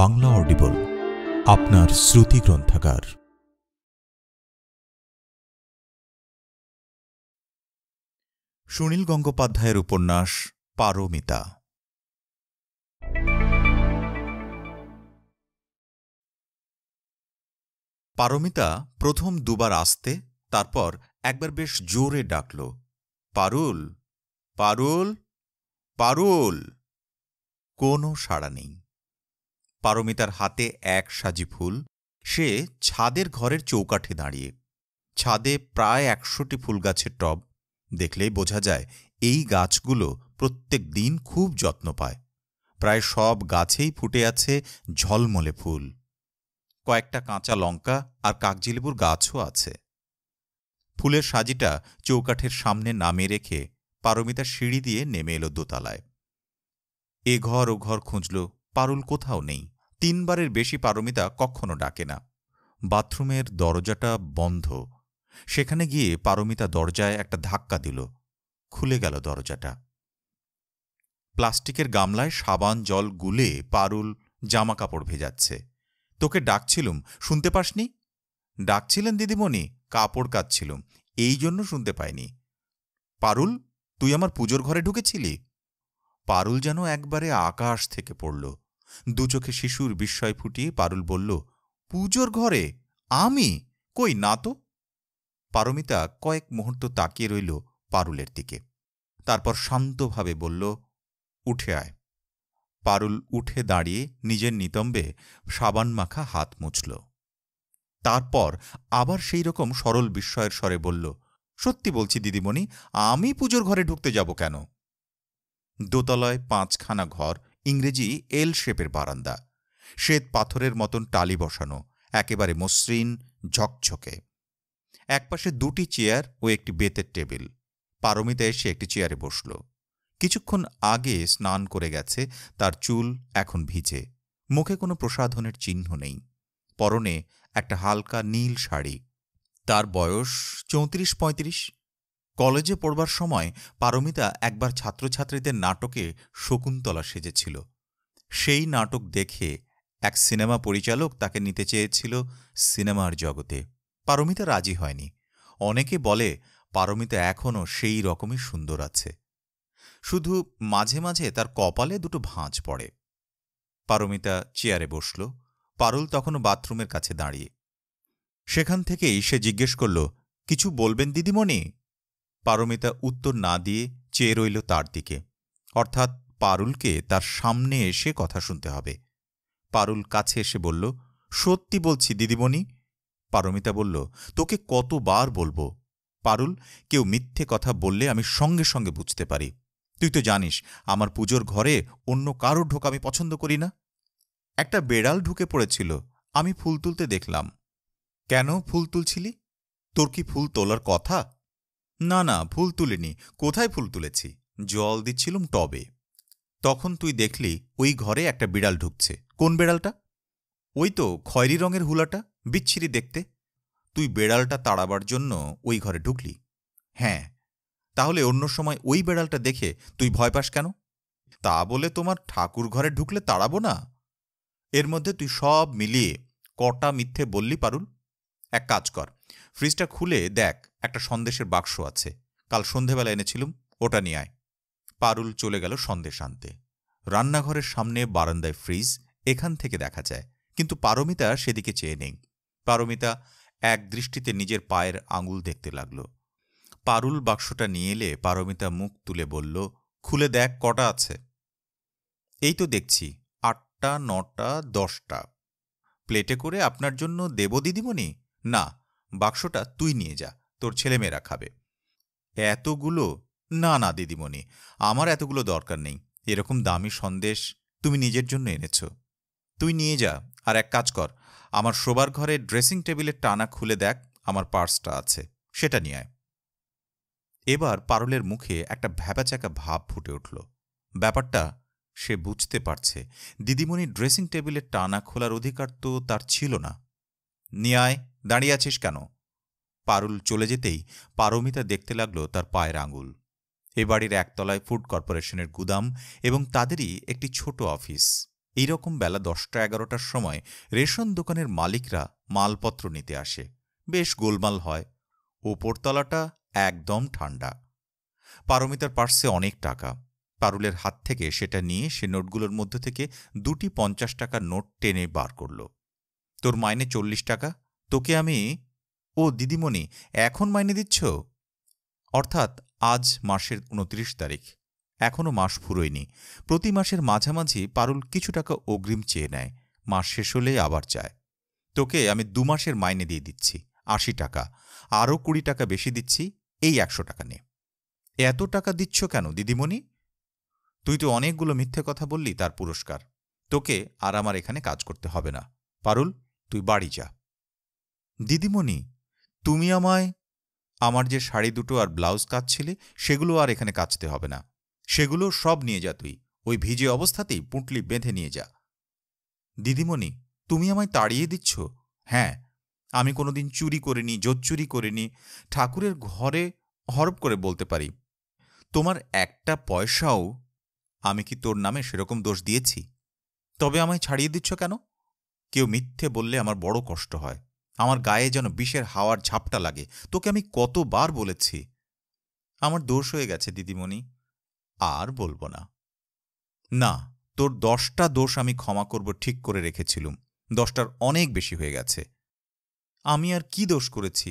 Bangla audible আপনার শ্রুতি গ্রন্থাগার সুনীল গঙ্গোপাধ্যায়ের উপন্যাস পারমিতা পারমিতা প্রথম দুবার আসতে তারপর একবার বেশ জোরে ডাকল পারুল পারুল পারুল কোনো সাড়া নেই পারমিতার হাতে এক সাজি ফুল সে ছাদের ঘরের চৌকাঠে দাঁড়িয়ে ছাদে প্রায় একশোটি ফুল গাছের টব দেখলেই বোঝা যায় এই গাছগুলো প্রত্যেক দিন খুব যত্ন পায় প্রায় সব গাছেই ফুটে আছে ঝলমলে ফুল কয়েকটা কাঁচা লঙ্কা আর কাকজিলেবুর গাছও আছে ফুলের সাজিটা চৌকাঠের সামনে নামে রেখে পারমিতা সিঁড়ি দিয়ে নেমে এলো দোতলায় এ ঘর ও ঘর খুঁজল পারুল কোথাও নেই তিনবারের বেশি পারমিতা কখনো ডাকে না বাথরুমের দরজাটা বন্ধ সেখানে গিয়ে পারমিতা দরজায় একটা ধাক্কা দিল খুলে গেল দরজাটা প্লাস্টিকের গামলায় সাবান জল গুলে পারুল জামা কাপড় ভেজাচ্ছে তোকে ডাকছিলুম শুনতে পাসনি ডাকছিলেন দিদিমণি কাপড় কাচ্ছিলুম এই জন্য শুনতে পাইনি পারুল তুই আমার পুজোর ঘরে ঢুকেছিলি পারুল যেন একবারে আকাশ থেকে পড়ল দু চোখে শিশুর বিস্ময় ফুটিয়ে পারুল বলল পুজোর ঘরে আমি কই না তো পারমিতা কয়েক মুহূর্ত তাকিয়ে রইল পারুলের দিকে তারপর শান্তভাবে বলল উঠে আয় পারুল উঠে দাঁড়িয়ে নিজের নিতম্বে সাবান মাখা হাত মুছল তারপর আবার সেই রকম সরল বিস্ময়ের স্বরে বলল সত্যি বলছি দিদিমণি আমি পুজোর ঘরে ঢুকতে যাব কেন দোতলায় পাঁচখানা ঘর ইংরেজি এল শেপের বারান্দা শ্বেত পাথরের মতন টালি বসানো একেবারে মসৃণ ঝকঝকে একপাশে দুটি চেয়ার ও একটি বেতের টেবিল পারমিতা এসে একটি চেয়ারে বসল কিছুক্ষণ আগে স্নান করে গেছে তার চুল এখন ভিজে মুখে কোনো প্রসাধনের চিহ্ন নেই পরনে একটা হালকা নীল শাড়ি তার বয়স চৌত্রিশ পঁয়ত্রিশ কলেজে পড়বার সময় পারমিতা একবার ছাত্রছাত্রীদের নাটকে শকুন্তলা সেজেছিল সেই নাটক দেখে এক সিনেমা পরিচালক তাকে নিতে চেয়েছিল সিনেমার জগতে পারমিতা রাজি হয়নি অনেকে বলে পারমিতা এখনও সেই রকমই সুন্দর আছে শুধু মাঝে মাঝে তার কপালে দুটো ভাঁজ পড়ে পারমিতা চেয়ারে বসল পারুল তখনও বাথরুমের কাছে দাঁড়িয়ে সেখান থেকেই সে জিজ্ঞেস করল কিছু বলবেন দিদিমণি পারমিতা উত্তর না দিয়ে চেয়ে রইল তার দিকে অর্থাৎ পারুলকে তার সামনে এসে কথা শুনতে হবে পারুল কাছে এসে বলল সত্যি বলছি দিদিমণি পারমিতা বলল তোকে কতবার বলবো পারুল কেউ মিথ্যে কথা বললে আমি সঙ্গে সঙ্গে বুঝতে পারি তুই তো জানিস আমার পুজোর ঘরে অন্য কারো ঢোকা আমি পছন্দ করি না একটা বেড়াল ঢুকে পড়েছিল আমি ফুল তুলতে দেখলাম কেন ফুল তুলছিলি তোর কি ফুল তোলার কথা না না ফুল তুলিনি কোথায় ফুল তুলেছি জল দিচ্ছিলুম টবে তখন তুই দেখলি ওই ঘরে একটা বিড়াল ঢুকছে কোন বিড়ালটা ওই তো খয়েরি রঙের হুলাটা বিচ্ছিরি দেখতে তুই বেড়ালটা তাড়াবার জন্য ওই ঘরে ঢুকলি হ্যাঁ তাহলে অন্য সময় ওই বেড়ালটা দেখে তুই ভয় পাস কেন তা বলে তোমার ঠাকুর ঘরে ঢুকলে তাড়াবো না এর মধ্যে তুই সব মিলিয়ে কটা মিথ্যে বললি পারুল এক কাজ কর ফ্রিজটা খুলে দেখ একটা সন্দেশের বাক্স আছে কাল সন্ধেবেলা এনেছিলুম ওটা নিয়ে আয় পারুল চলে গেল সন্দেশ আনতে রান্নাঘরের সামনে বারান্দায় ফ্রিজ এখান থেকে দেখা যায় কিন্তু পারমিতা সেদিকে চেয়ে নেই পারমিতা এক দৃষ্টিতে নিজের পায়ের আঙুল দেখতে লাগল পারুল বাক্সটা নিয়ে এলে পারমিতা মুখ তুলে বলল খুলে দেখ কটা আছে এই তো দেখছি আটটা নটা দশটা প্লেটে করে আপনার জন্য দেব দিদিমণি না বাক্সটা তুই নিয়ে যা তোর ছেলেমেয়েরা খাবে এতগুলো না না দিদিমণি আমার এতগুলো দরকার নেই এরকম দামি সন্দেশ তুমি নিজের জন্য এনেছ তুই নিয়ে যা আর এক কাজ কর আমার শোবার ঘরে ড্রেসিং টেবিলের টানা খুলে দেখ আমার পার্সটা আছে সেটা নিয়ে আয় এবার পারুলের মুখে একটা ভ্যাপাচ্যাকা ভাব ফুটে উঠল ব্যাপারটা সে বুঝতে পারছে দিদিমণি ড্রেসিং টেবিলের টানা খোলার অধিকার তো তার ছিল না নিয়ায় দাঁড়িয়ে আছিস কেন পারুল চলে যেতেই পারমিতা দেখতে লাগল তার পায়ের আঙুল এ বাড়ির একতলায় ফুড কর্পোরেশনের গুদাম এবং তাদেরই একটি ছোট অফিস এইরকম বেলা দশটা এগারোটার সময় রেশন দোকানের মালিকরা মালপত্র নিতে আসে বেশ গোলমাল হয় ওপরতলাটা একদম ঠান্ডা পারমিতার পার্সে অনেক টাকা পারুলের হাত থেকে সেটা নিয়ে সে নোটগুলোর মধ্য থেকে দুটি পঞ্চাশ টাকার নোট টেনে বার করল তোর মাইনে চল্লিশ টাকা তোকে আমি ও দিদিমণি এখন মাইনে দিচ্ছ অর্থাৎ আজ মাসের উনত্রিশ তারিখ এখনও মাস ফুরোয়নি প্রতি মাসের মাঝামাঝি পারুল কিছু টাকা অগ্রিম চেয়ে নেয় মাস শেষ হলেই আবার চায় তোকে আমি দু মাসের মাইনে দিয়ে দিচ্ছি আশি টাকা আরও কুড়ি টাকা বেশি দিচ্ছি এই একশো টাকা নে এত টাকা দিচ্ছ কেন দিদিমণি তুই তো অনেকগুলো মিথ্যে কথা বললি তার পুরস্কার তোকে আর আমার এখানে কাজ করতে হবে না পারুল তুই বাড়ি যা দিদিমণি তুমি আমায় আমার যে শাড়ি দুটো আর ব্লাউজ কাচ্ছিলে সেগুলো আর এখানে কাচতে হবে না সেগুলো সব নিয়ে যা তুই ওই ভিজে অবস্থাতেই পুঁটলি বেঁধে নিয়ে যা দিদিমণি তুমি আমায় তাড়িয়ে দিচ্ছ হ্যাঁ আমি কোনোদিন চুরি করিনি জোচ্চুরি করিনি ঠাকুরের ঘরে হরপ করে বলতে পারি তোমার একটা পয়সাও আমি কি তোর নামে সেরকম দোষ দিয়েছি তবে আমায় ছাড়িয়ে দিচ্ছ কেন কেউ মিথ্যে বললে আমার বড় কষ্ট হয় আমার গায়ে যেন বিষের হাওয়ার ঝাপটা লাগে তোকে আমি কতবার বলেছি আমার দোষ হয়ে গেছে দিদিমণি আর বলবো না না তোর দশটা দোষ আমি ক্ষমা করব ঠিক করে রেখেছিলুম দশটার অনেক বেশি হয়ে গেছে আমি আর কি দোষ করেছি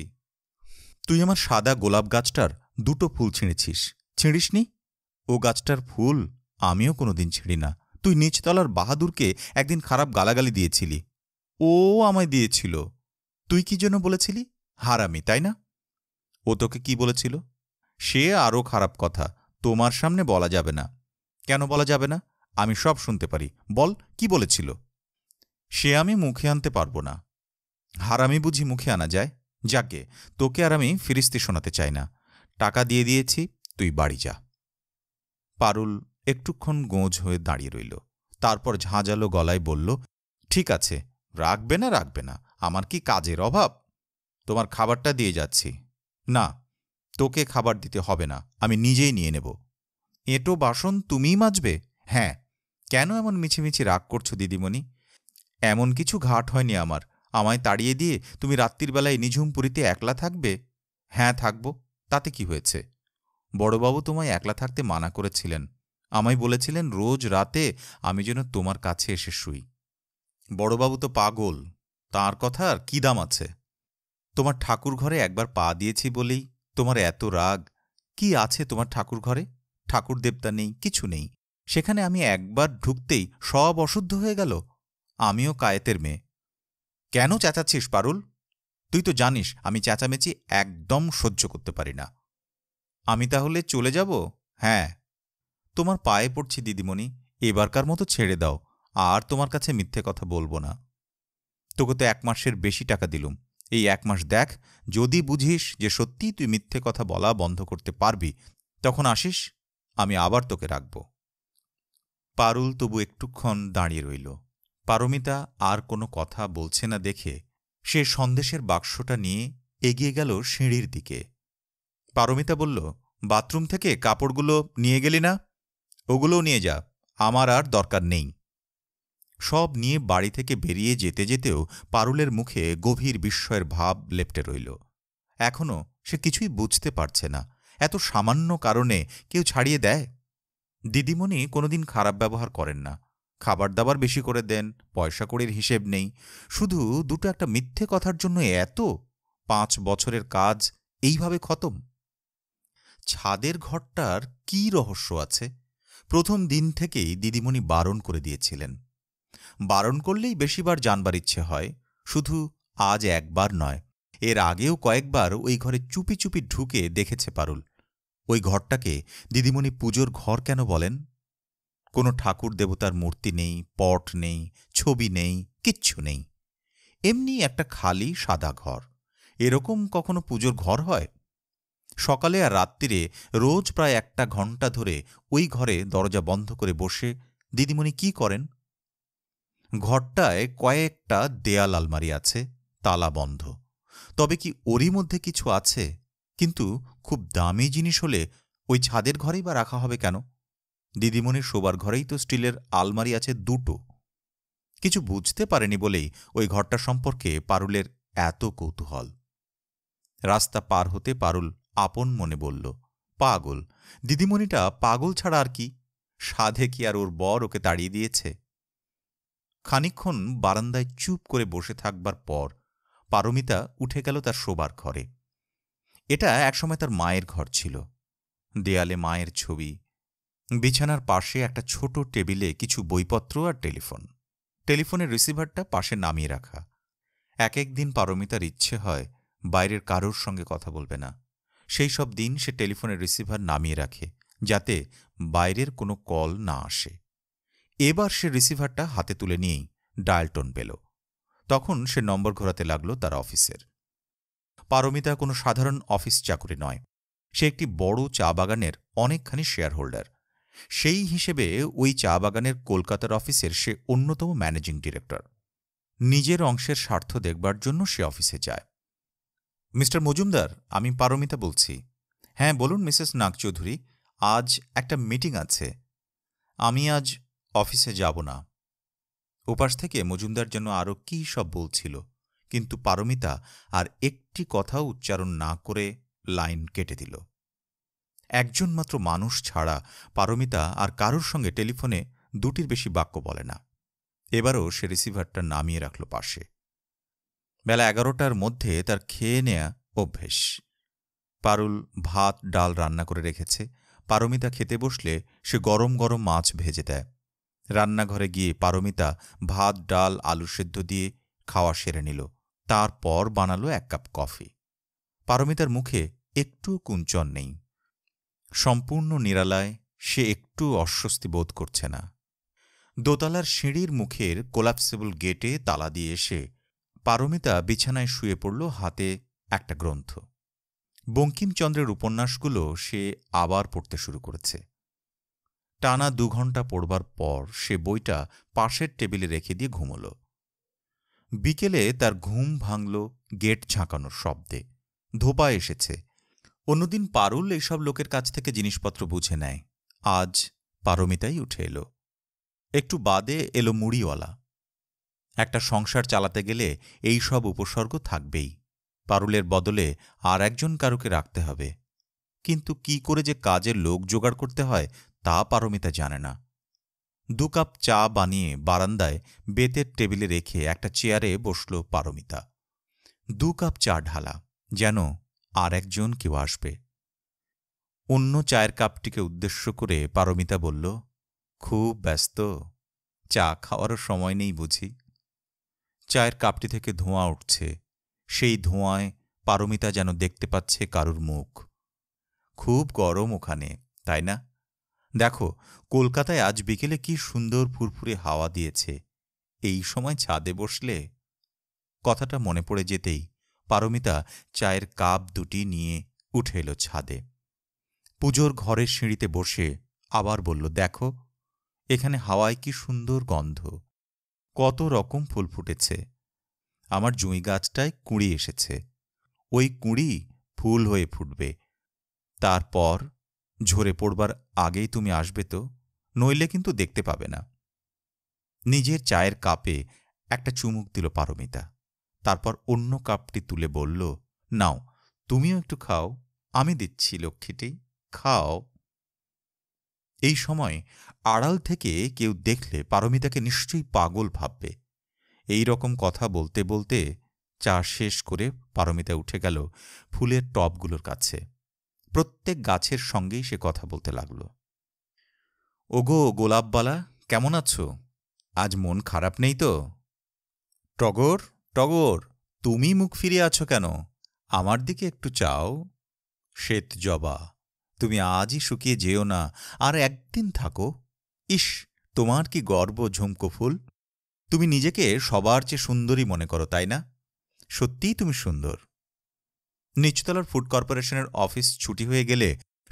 তুই আমার সাদা গোলাপ গাছটার দুটো ফুল ছিঁড়েছিস ছিঁড়িসনি ও গাছটার ফুল আমিও কোনোদিন ছিঁড়ি না তুই নিচতলার বাহাদুরকে একদিন খারাপ গালাগালি দিয়েছিলি ও আমায় দিয়েছিল তুই কি যেন বলেছিলি হারামি তাই না ও তোকে কি বলেছিল সে আরও খারাপ কথা তোমার সামনে বলা যাবে না কেন বলা যাবে না আমি সব শুনতে পারি বল কি বলেছিল সে আমি মুখে আনতে পারবো না হারামি বুঝি মুখে আনা যায় যাকে তোকে আর আমি ফিরিস্তি শোনাতে চাই না টাকা দিয়ে দিয়েছি তুই বাড়ি যা পারুল একটুক্ষণ গোঁজ হয়ে দাঁড়িয়ে রইল তারপর ঝাঁঝালো গলায় বলল ঠিক আছে রাখবে না রাখবে না আমার কি কাজের অভাব তোমার খাবারটা দিয়ে যাচ্ছি না তোকে খাবার দিতে হবে না আমি নিজেই নিয়ে নেব এঁটো বাসন তুমিই মাজবে হ্যাঁ কেন এমন মিছিমিছি রাগ করছো দিদিমণি এমন কিছু ঘাট হয়নি আমার আমায় তাড়িয়ে দিয়ে তুমি রাত্রিবেলায় নিঝুমপুরীতে একলা থাকবে হ্যাঁ থাকব তাতে কি হয়েছে বড়বাবু তোমায় একলা থাকতে মানা করেছিলেন আমায় বলেছিলেন রোজ রাতে আমি যেন তোমার কাছে এসে শুই বড়বাবু তো পাগল তার কথা আর কী দাম আছে তোমার ঠাকুর ঘরে একবার পা দিয়েছি বলেই তোমার এত রাগ কি আছে তোমার ঠাকুর ঘরে ঠাকুর দেবতা নেই কিছু নেই সেখানে আমি একবার ঢুকতেই সব অশুদ্ধ হয়ে গেল আমিও কায়েতের মেয়ে কেন চেঁচাচ্ছিস পারুল তুই তো জানিস আমি চেঁচামেচি একদম সহ্য করতে পারি না আমি তাহলে চলে যাব হ্যাঁ তোমার পায়ে পড়ছি দিদিমণি এবারকার মতো ছেড়ে দাও আর তোমার কাছে মিথ্যে কথা বলবো না তোকে তো এক মাসের বেশি টাকা দিলুম এই এক মাস দেখ যদি বুঝিস যে সত্যিই তুই মিথ্যে কথা বলা বন্ধ করতে পারবি তখন আসিস আমি আবার তোকে রাখব পারুল তবু একটুক্ষণ দাঁড়িয়ে রইল পারমিতা আর কোনো কথা বলছে না দেখে সে সন্দেশের বাক্সটা নিয়ে এগিয়ে গেল সিঁড়ির দিকে পারমিতা বলল বাথরুম থেকে কাপড়গুলো নিয়ে গেলি না ওগুলোও নিয়ে যা আমার আর দরকার নেই সব নিয়ে বাড়ি থেকে বেরিয়ে যেতে যেতেও পারুলের মুখে গভীর বিস্ময়ের ভাব লেপটে রইল এখনও সে কিছুই বুঝতে পারছে না এত সামান্য কারণে কেউ ছাড়িয়ে দেয় দিদিমণি কোনোদিন খারাপ ব্যবহার করেন না খাবার দাবার বেশি করে দেন পয়সা করির হিসেব নেই শুধু দুটো একটা মিথ্যে কথার জন্য এত পাঁচ বছরের কাজ এইভাবে খতম ছাদের ঘরটার কি রহস্য আছে প্রথম দিন থেকেই দিদিমণি বারণ করে দিয়েছিলেন বারণ করলেই বেশিবার জানবার ইচ্ছে হয় শুধু আজ একবার নয় এর আগেও কয়েকবার ওই ঘরে চুপি চুপি ঢুকে দেখেছে পারুল ওই ঘরটাকে দিদিমণি পুজোর ঘর কেন বলেন কোনো ঠাকুর দেবতার মূর্তি নেই পট নেই ছবি নেই কিচ্ছু নেই এমনি একটা খালি সাদা ঘর এরকম কখনো পুজোর ঘর হয় সকালে আর রাত্রিরে রোজ প্রায় একটা ঘন্টা ধরে ওই ঘরে দরজা বন্ধ করে বসে দিদিমণি কি করেন ঘরটায় কয়েকটা দেয়াল আলমারি আছে তালা বন্ধ তবে কি ওরই মধ্যে কিছু আছে কিন্তু খুব দামি জিনিস হলে ওই ছাদের ঘরেই বা রাখা হবে কেন দিদিমণির শোবার ঘরেই তো স্টিলের আলমারি আছে দুটো কিছু বুঝতে পারেনি বলেই ওই ঘরটা সম্পর্কে পারুলের এত কৌতূহল রাস্তা পার হতে পারুল আপন মনে বলল পাগল দিদিমণিটা পাগল ছাড়া আর কি সাধে কি আর ওর বর ওকে তাড়িয়ে দিয়েছে খানিক্ষণ বারান্দায় চুপ করে বসে থাকবার পর পারমিতা উঠে গেল তার শোবার ঘরে এটা একসময় তার মায়ের ঘর ছিল দেয়ালে মায়ের ছবি বিছানার পাশে একটা ছোট টেবিলে কিছু বইপত্র আর টেলিফোন টেলিফোনের রিসিভারটা পাশে নামিয়ে রাখা এক একদিন পারমিতার ইচ্ছে হয় বাইরের কারোর সঙ্গে কথা বলবে না সেই সব দিন সে টেলিফোনের রিসিভার নামিয়ে রাখে যাতে বাইরের কোনো কল না আসে এবার সে রিসিভারটা হাতে তুলে নিয়েই ডায়ালটন পেল তখন সে নম্বর ঘোরাতে লাগল তার অফিসের পারমিতা কোনো সাধারণ অফিস চাকরি নয় সে একটি বড় চা বাগানের অনেকখানি শেয়ার হোল্ডার সেই হিসেবে ওই চা বাগানের কলকাতার অফিসের সে অন্যতম ম্যানেজিং ডিরেক্টর নিজের অংশের স্বার্থ দেখবার জন্য সে অফিসে যায় মিস্টার মজুমদার আমি পারমিতা বলছি হ্যাঁ বলুন মিসেস নাগচৌধুরী আজ একটা মিটিং আছে আমি আজ অফিসে যাব না ওপাশ থেকে মজুমদার যেন আরও কী সব বলছিল কিন্তু পারমিতা আর একটি কথাও উচ্চারণ না করে লাইন কেটে দিল একজন মাত্র মানুষ ছাড়া পারমিতা আর কারোর সঙ্গে টেলিফোনে দুটির বেশি বাক্য বলে না এবারও সে রিসিভারটা নামিয়ে রাখল পাশে বেলা এগারোটার মধ্যে তার খেয়ে নেয়া অভ্যেস পারুল ভাত ডাল রান্না করে রেখেছে পারমিতা খেতে বসলে সে গরম গরম মাছ ভেজে দেয় রান্নাঘরে গিয়ে পারমিতা ভাত ডাল আলু সেদ্ধ দিয়ে খাওয়া সেরে নিল তারপর বানালো এক কাপ কফি পারমিতার মুখে একটু কুঞ্চন নেই সম্পূর্ণ নিরালায় সে একটু অস্বস্তি বোধ করছে না দোতলার সিঁড়ির মুখের কোলাপসেবল গেটে তালা দিয়ে এসে পারমিতা বিছানায় শুয়ে পড়ল হাতে একটা গ্রন্থ বঙ্কিমচন্দ্রের উপন্যাসগুলো সে আবার পড়তে শুরু করেছে টানা দুঘণ্টা পড়বার পর সে বইটা পাশের টেবিলে রেখে দিয়ে ঘুমল বিকেলে তার ঘুম ভাঙল গেট ঝাঁকানোর শব্দে ধোপা এসেছে অন্যদিন পারুল এইসব লোকের কাছ থেকে জিনিসপত্র বুঝে নেয় আজ পারমিতাই উঠে এলো একটু বাদে এলো মুড়িওয়ালা একটা সংসার চালাতে গেলে এই সব উপসর্গ থাকবেই পারুলের বদলে আর একজন কারুকে রাখতে হবে কিন্তু কি করে যে কাজের লোক জোগাড় করতে হয় তা পারমিতা জানে না দু কাপ চা বানিয়ে বারান্দায় বেতের টেবিলে রেখে একটা চেয়ারে বসল পারমিতা দু কাপ চা ঢালা যেন আর একজন কেউ আসবে অন্য চায়ের কাপটিকে উদ্দেশ্য করে পারমিতা বলল খুব ব্যস্ত চা খাওয়ারও সময় নেই বুঝি চায়ের কাপটি থেকে ধোঁয়া উঠছে সেই ধোঁয়ায় পারমিতা যেন দেখতে পাচ্ছে কারুর মুখ খুব গরম ওখানে তাই না দেখো কলকাতায় আজ বিকেলে কি সুন্দর ফুরফুরে হাওয়া দিয়েছে এই সময় ছাদে বসলে কথাটা মনে পড়ে যেতেই পারমিতা চায়ের কাপ দুটি নিয়ে উঠে এলো ছাদে পুজোর ঘরের সিঁড়িতে বসে আবার বলল দেখো এখানে হাওয়ায় কি সুন্দর গন্ধ কত রকম ফুল ফুটেছে আমার জুঁই গাছটায় কুঁড়ি এসেছে ওই কুঁড়ি ফুল হয়ে ফুটবে তারপর ঝরে পড়বার আগেই তুমি আসবে তো নইলে কিন্তু দেখতে পাবে না নিজের চায়ের কাপে একটা চুমুক দিল পারমিতা তারপর অন্য কাপটি তুলে বলল নাও তুমিও একটু খাও আমি দিচ্ছি লক্ষ্মীটি খাও এই সময় আড়াল থেকে কেউ দেখলে পারমিতাকে নিশ্চয়ই পাগল ভাববে এই রকম কথা বলতে বলতে চা শেষ করে পারমিতা উঠে গেল ফুলের টবগুলোর কাছে প্রত্যেক গাছের সঙ্গেই সে কথা বলতে লাগল ওগো গোলাপবালা কেমন আছো আজ মন খারাপ নেই তো টগর টগর তুমি মুখ ফিরে আছো কেন আমার দিকে একটু চাও শ্বেত জবা তুমি আজই শুকিয়ে যেও না আর একদিন থাকো ইস তোমার কি গর্ব ঝুমকো ফুল তুমি নিজেকে সবার চেয়ে সুন্দরী মনে করো তাই না সত্যিই তুমি সুন্দর নিচতলার ফুড কর্পোরেশনের অফিস ছুটি হয়ে গেলে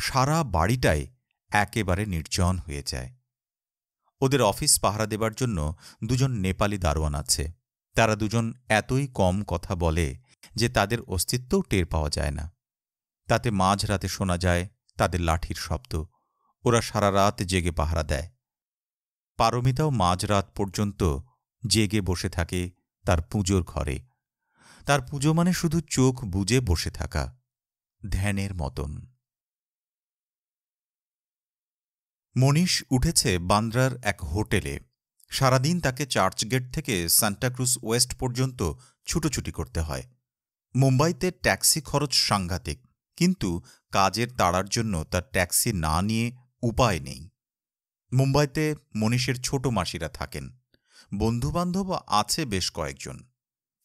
সারা বাড়িটাই একেবারে নির্জন হয়ে যায় ওদের অফিস পাহারা দেবার জন্য দুজন নেপালি দারোয়ান আছে তারা দুজন এতই কম কথা বলে যে তাদের অস্তিত্বও টের পাওয়া যায় না তাতে মাঝরাতে শোনা যায় তাদের লাঠির শব্দ ওরা সারা রাত জেগে পাহারা দেয় পারমিতাও মাঝরাত পর্যন্ত জেগে বসে থাকে তার পুজোর ঘরে তার পুজো মানে শুধু চোখ বুজে বসে থাকা ধ্যানের মতন মনীষ উঠেছে বান্দ্রার এক হোটেলে সারাদিন তাকে চার্চগেট থেকে সান্টাক্রুজ ওয়েস্ট পর্যন্ত ছুটোছুটি করতে হয় মুম্বাইতে ট্যাক্সি খরচ সাংঘাতিক কিন্তু কাজের তাড়ার জন্য তার ট্যাক্সি না নিয়ে উপায় নেই মুম্বাইতে মনীষের ছোট মাসিরা থাকেন বন্ধুবান্ধব আছে বেশ কয়েকজন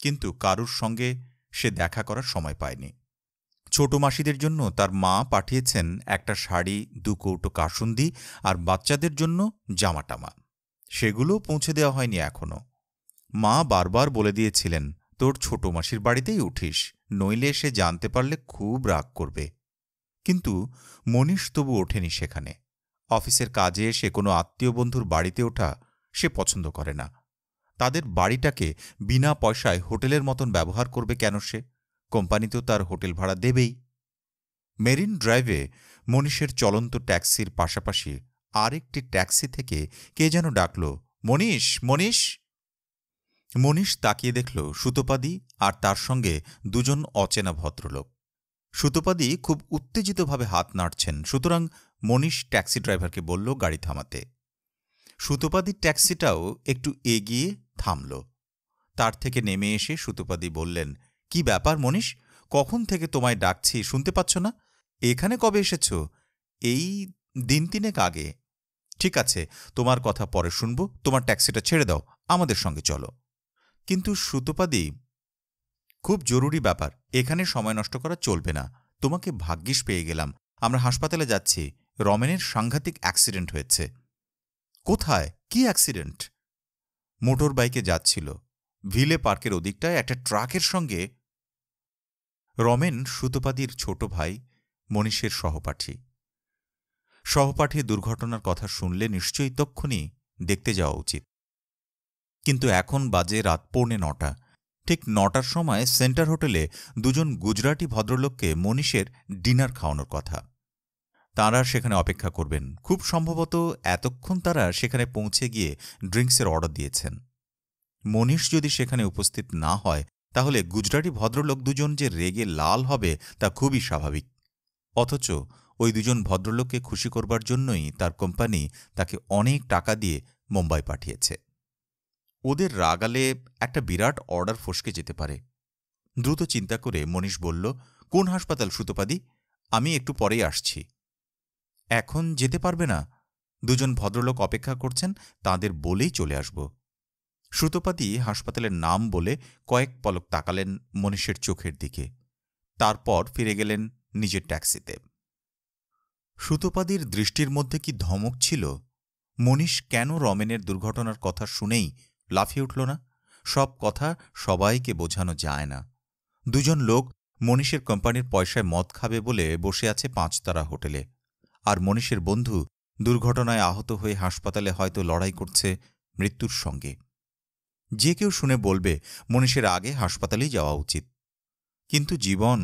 কিন্তু কারুর সঙ্গে সে দেখা করার সময় পায়নি ছোট মাসিদের জন্য তার মা পাঠিয়েছেন একটা শাড়ি দু কৌটো কাসুন্দি আর বাচ্চাদের জন্য জামাটামা সেগুলো পৌঁছে দেওয়া হয়নি এখনও মা বারবার বলে দিয়েছিলেন তোর ছোট মাসির বাড়িতেই উঠিস নইলে সে জানতে পারলে খুব রাগ করবে কিন্তু মনীষ তবু ওঠেনি সেখানে অফিসের কাজে সে কোনো আত্মীয় বন্ধুর বাড়িতে ওঠা সে পছন্দ করে না তাদের বাড়িটাকে বিনা পয়সায় হোটেলের মতন ব্যবহার করবে কেন সে কোম্পানি তো তার হোটেল ভাড়া দেবেই মেরিন ড্রাইভে মনীষের চলন্ত ট্যাক্সির পাশাপাশি আরেকটি ট্যাক্সি থেকে কে যেন ডাকল মনীষ মনীষ মনীষ তাকিয়ে দেখল সুতোপাদি আর তার সঙ্গে দুজন অচেনা ভদ্রলোক সুতোপাদি খুব উত্তেজিতভাবে হাত নাড়ছেন সুতরাং মনীষ ট্যাক্সি ড্রাইভারকে বলল গাড়ি থামাতে সুতোপাদির ট্যাক্সিটাও একটু এগিয়ে থামল তার থেকে নেমে এসে সুতুপাদি বললেন কি ব্যাপার মনীষ কখন থেকে তোমায় ডাকছি শুনতে পাচ্ছ না এখানে কবে এসেছ এই দিন তিনেক আগে ঠিক আছে তোমার কথা পরে শুনব তোমার ট্যাক্সিটা ছেড়ে দাও আমাদের সঙ্গে চলো কিন্তু সুতপাদি খুব জরুরি ব্যাপার এখানে সময় নষ্ট করা চলবে না তোমাকে ভাগ্যিস পেয়ে গেলাম আমরা হাসপাতালে যাচ্ছি রমেনের সাংঘাতিক অ্যাক্সিডেন্ট হয়েছে কোথায় কি অ্যাক্সিডেন্ট মোটর বাইকে যাচ্ছিল ভিলে পার্কের ওদিকটায় একটা ট্রাকের সঙ্গে রমেন সুতপাদির ছোট ভাই মনীষের সহপাঠী সহপাঠী দুর্ঘটনার কথা শুনলে নিশ্চয়ই তক্ষণি দেখতে যাওয়া উচিত কিন্তু এখন বাজে রাত পৌনে নটা ঠিক নটার সময় সেন্টার হোটেলে দুজন গুজরাটি ভদ্রলোককে মনীষের ডিনার খাওয়ানোর কথা তাঁরা সেখানে অপেক্ষা করবেন খুব সম্ভবত এতক্ষণ তারা সেখানে পৌঁছে গিয়ে ড্রিঙ্কসের অর্ডার দিয়েছেন মনীষ যদি সেখানে উপস্থিত না হয় তাহলে গুজরাটি ভদ্রলোক দুজন যে রেগে লাল হবে তা খুবই স্বাভাবিক অথচ ওই দুজন ভদ্রলোককে খুশি করবার জন্যই তার কোম্পানি তাকে অনেক টাকা দিয়ে মুম্বাই পাঠিয়েছে ওদের রাগালে একটা বিরাট অর্ডার ফসকে যেতে পারে দ্রুত চিন্তা করে মনীষ বলল কোন হাসপাতাল সুতোপাদি আমি একটু পরেই আসছি এখন যেতে পারবে না দুজন ভদ্রলোক অপেক্ষা করছেন তাদের বলেই চলে আসব সুতোপাতি হাসপাতালের নাম বলে কয়েক পলক তাকালেন মনীষের চোখের দিকে তারপর ফিরে গেলেন নিজের ট্যাক্সিতে সুতোপাদির দৃষ্টির মধ্যে কি ধমক ছিল মনীষ কেন রমেনের দুর্ঘটনার কথা শুনেই লাফিয়ে উঠল না সব কথা সবাইকে বোঝানো যায় না দুজন লোক মনীষের কোম্পানির পয়সায় মদ খাবে বলে বসে আছে পাঁচতারা হোটেলে আর মনীষের বন্ধু দুর্ঘটনায় আহত হয়ে হাসপাতালে হয়তো লড়াই করছে মৃত্যুর সঙ্গে যে কেউ শুনে বলবে মনীষের আগে হাসপাতালেই যাওয়া উচিত কিন্তু জীবন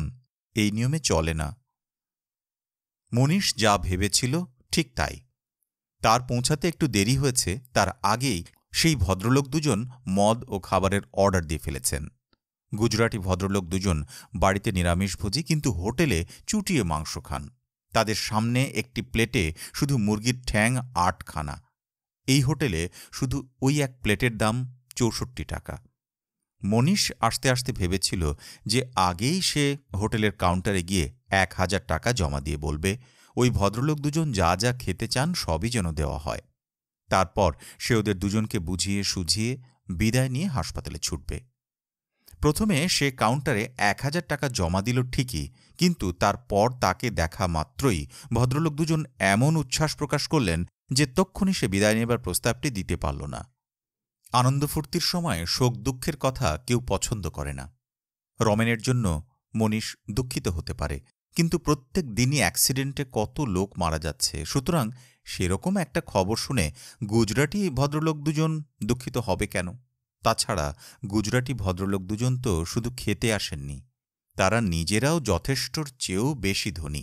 এই নিয়মে চলে না মনীষ যা ভেবেছিল ঠিক তাই তার পৌঁছাতে একটু দেরি হয়েছে তার আগেই সেই ভদ্রলোক দুজন মদ ও খাবারের অর্ডার দিয়ে ফেলেছেন গুজরাটি ভদ্রলোক দুজন বাড়িতে নিরামিষভোজী কিন্তু হোটেলে চুটিয়ে মাংস খান তাদের সামনে একটি প্লেটে শুধু মুরগির ঠ্যাং আটখানা এই হোটেলে শুধু ওই এক প্লেটের দাম চৌষট্টি টাকা মনীষ আসতে আসতে ভেবেছিল যে আগেই সে হোটেলের কাউন্টারে গিয়ে এক হাজার টাকা জমা দিয়ে বলবে ওই ভদ্রলোক দুজন যা যা খেতে চান সবই যেন দেওয়া হয় তারপর সে ওদের দুজনকে বুঝিয়ে সুঝিয়ে বিদায় নিয়ে হাসপাতালে ছুটবে প্রথমে সে কাউন্টারে এক হাজার টাকা জমা দিল ঠিকই কিন্তু তারপর তাকে দেখা মাত্রই ভদ্রলোক দুজন এমন উচ্ছ্বাস প্রকাশ করলেন যে তক্ষণি সে বিদায় নেবার প্রস্তাবটি দিতে পারল না আনন্দ ফুর্তির সময় শোক দুঃখের কথা কেউ পছন্দ করে না রমেনের জন্য মনীষ দুঃখিত হতে পারে কিন্তু প্রত্যেক দিনই অ্যাক্সিডেন্টে কত লোক মারা যাচ্ছে সুতরাং সেরকম একটা খবর শুনে গুজরাটি ভদ্রলোক দুজন দুঃখিত হবে কেন তাছাড়া গুজরাটি ভদ্রলোক দুজন তো শুধু খেতে আসেননি তারা নিজেরাও যথেষ্টর চেয়েও বেশি ধনী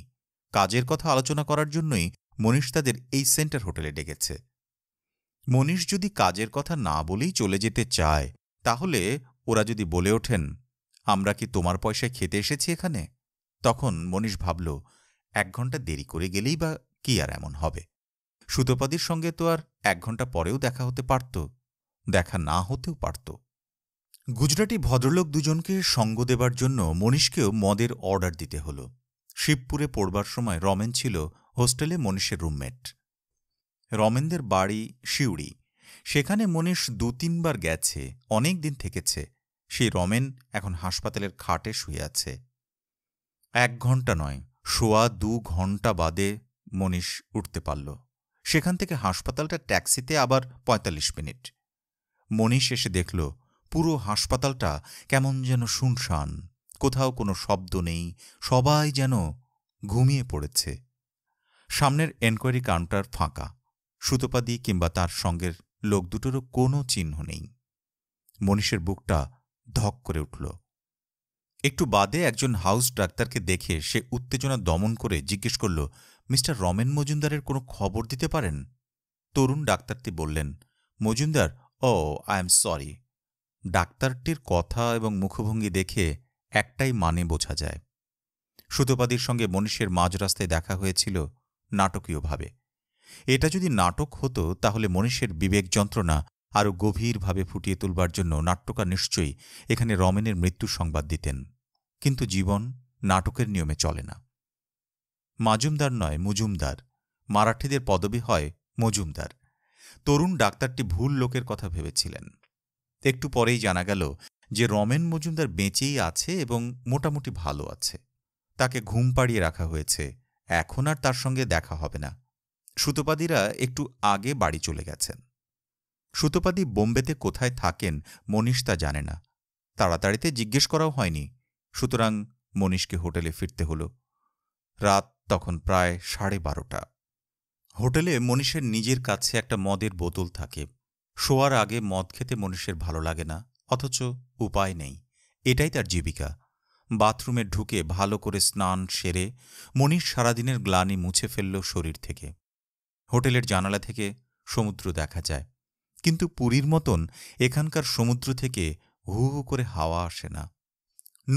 কাজের কথা আলোচনা করার জন্যই মনীষ তাদের এই সেন্টার হোটেলে ডেকেছে মনীষ যদি কাজের কথা না বলেই চলে যেতে চায় তাহলে ওরা যদি বলে ওঠেন আমরা কি তোমার পয়সায় খেতে এসেছি এখানে তখন মনীষ ভাবল এক ঘন্টা দেরি করে গেলেই বা কি আর এমন হবে সুতপাদির সঙ্গে তো আর এক ঘন্টা পরেও দেখা হতে পারত দেখা না হতেও পারত গুজরাটি ভদ্রলোক দুজনকে সঙ্গ দেবার জন্য মনীষকেও মদের অর্ডার দিতে হল শিবপুরে পড়বার সময় রমেন ছিল হোস্টেলে মনীষের রুমমেট রমেনদের বাড়ি শিউড়ি সেখানে মনীষ দু তিনবার গেছে অনেক দিন থেকেছে সেই রমেন এখন হাসপাতালের খাটে শুয়ে আছে এক ঘন্টা নয় শোয়া দু ঘন্টা বাদে মনীষ উঠতে পারল সেখান থেকে হাসপাতালটা ট্যাক্সিতে আবার পঁয়তাল্লিশ মিনিট মনীষ এসে দেখল পুরো হাসপাতালটা কেমন যেন শুনশান কোথাও কোনো শব্দ নেই সবাই যেন ঘুমিয়ে পড়েছে সামনের এনকোয়ারি কাউন্টার ফাঁকা সুতোপাদি কিংবা তার সঙ্গের লোক দুটোরও কোনো চিহ্ন নেই মনীষের বুকটা ধক করে উঠল একটু বাদে একজন হাউস ডাক্তারকে দেখে সে উত্তেজনা দমন করে জিজ্ঞেস করল মিস্টার রমেন মজুমদারের কোনো খবর দিতে পারেন তরুণ ডাক্তারটি বললেন মজুমদার ও আই এম সরি ডাক্তারটির কথা এবং মুখভঙ্গি দেখে একটাই মানে বোঝা যায় সুতপাদির সঙ্গে মনীষের মাঝরাস্তায় দেখা হয়েছিল নাটকীয়ভাবে এটা যদি নাটক হতো তাহলে মনীষের বিবেক যন্ত্রণা আরও গভীরভাবে ফুটিয়ে তুলবার জন্য নাট্যকার নিশ্চয়ই এখানে রমেনের মৃত্যু সংবাদ দিতেন কিন্তু জীবন নাটকের নিয়মে চলে না মাজুমদার নয় মুজুমদার মারাঠিদের পদবি হয় মজুমদার তরুণ ডাক্তারটি ভুল লোকের কথা ভেবেছিলেন একটু পরেই জানা গেল যে রমেন মজুমদার বেঁচেই আছে এবং মোটামুটি ভালো আছে তাকে ঘুম পাড়িয়ে রাখা হয়েছে এখন আর তার সঙ্গে দেখা হবে না সুতোপাদিরা একটু আগে বাড়ি চলে গেছেন সুতোপাদি বোম্বেতে কোথায় থাকেন মনীষ তা জানে না তাড়াতাড়িতে জিজ্ঞেস করাও হয়নি সুতরাং মনীষকে হোটেলে ফিরতে হল রাত তখন প্রায় সাড়ে বারোটা হোটেলে মনীষের নিজের কাছে একটা মদের বোতল থাকে শোয়ার আগে মদ খেতে মনীষের ভালো লাগে না অথচ উপায় নেই এটাই তার জীবিকা বাথরুমে ঢুকে ভালো করে স্নান সেরে মনীষ সারাদিনের গ্লানি মুছে ফেলল শরীর থেকে হোটেলের জানালা থেকে সমুদ্র দেখা যায় কিন্তু পুরীর মতন এখানকার সমুদ্র থেকে হু হু করে হাওয়া আসে না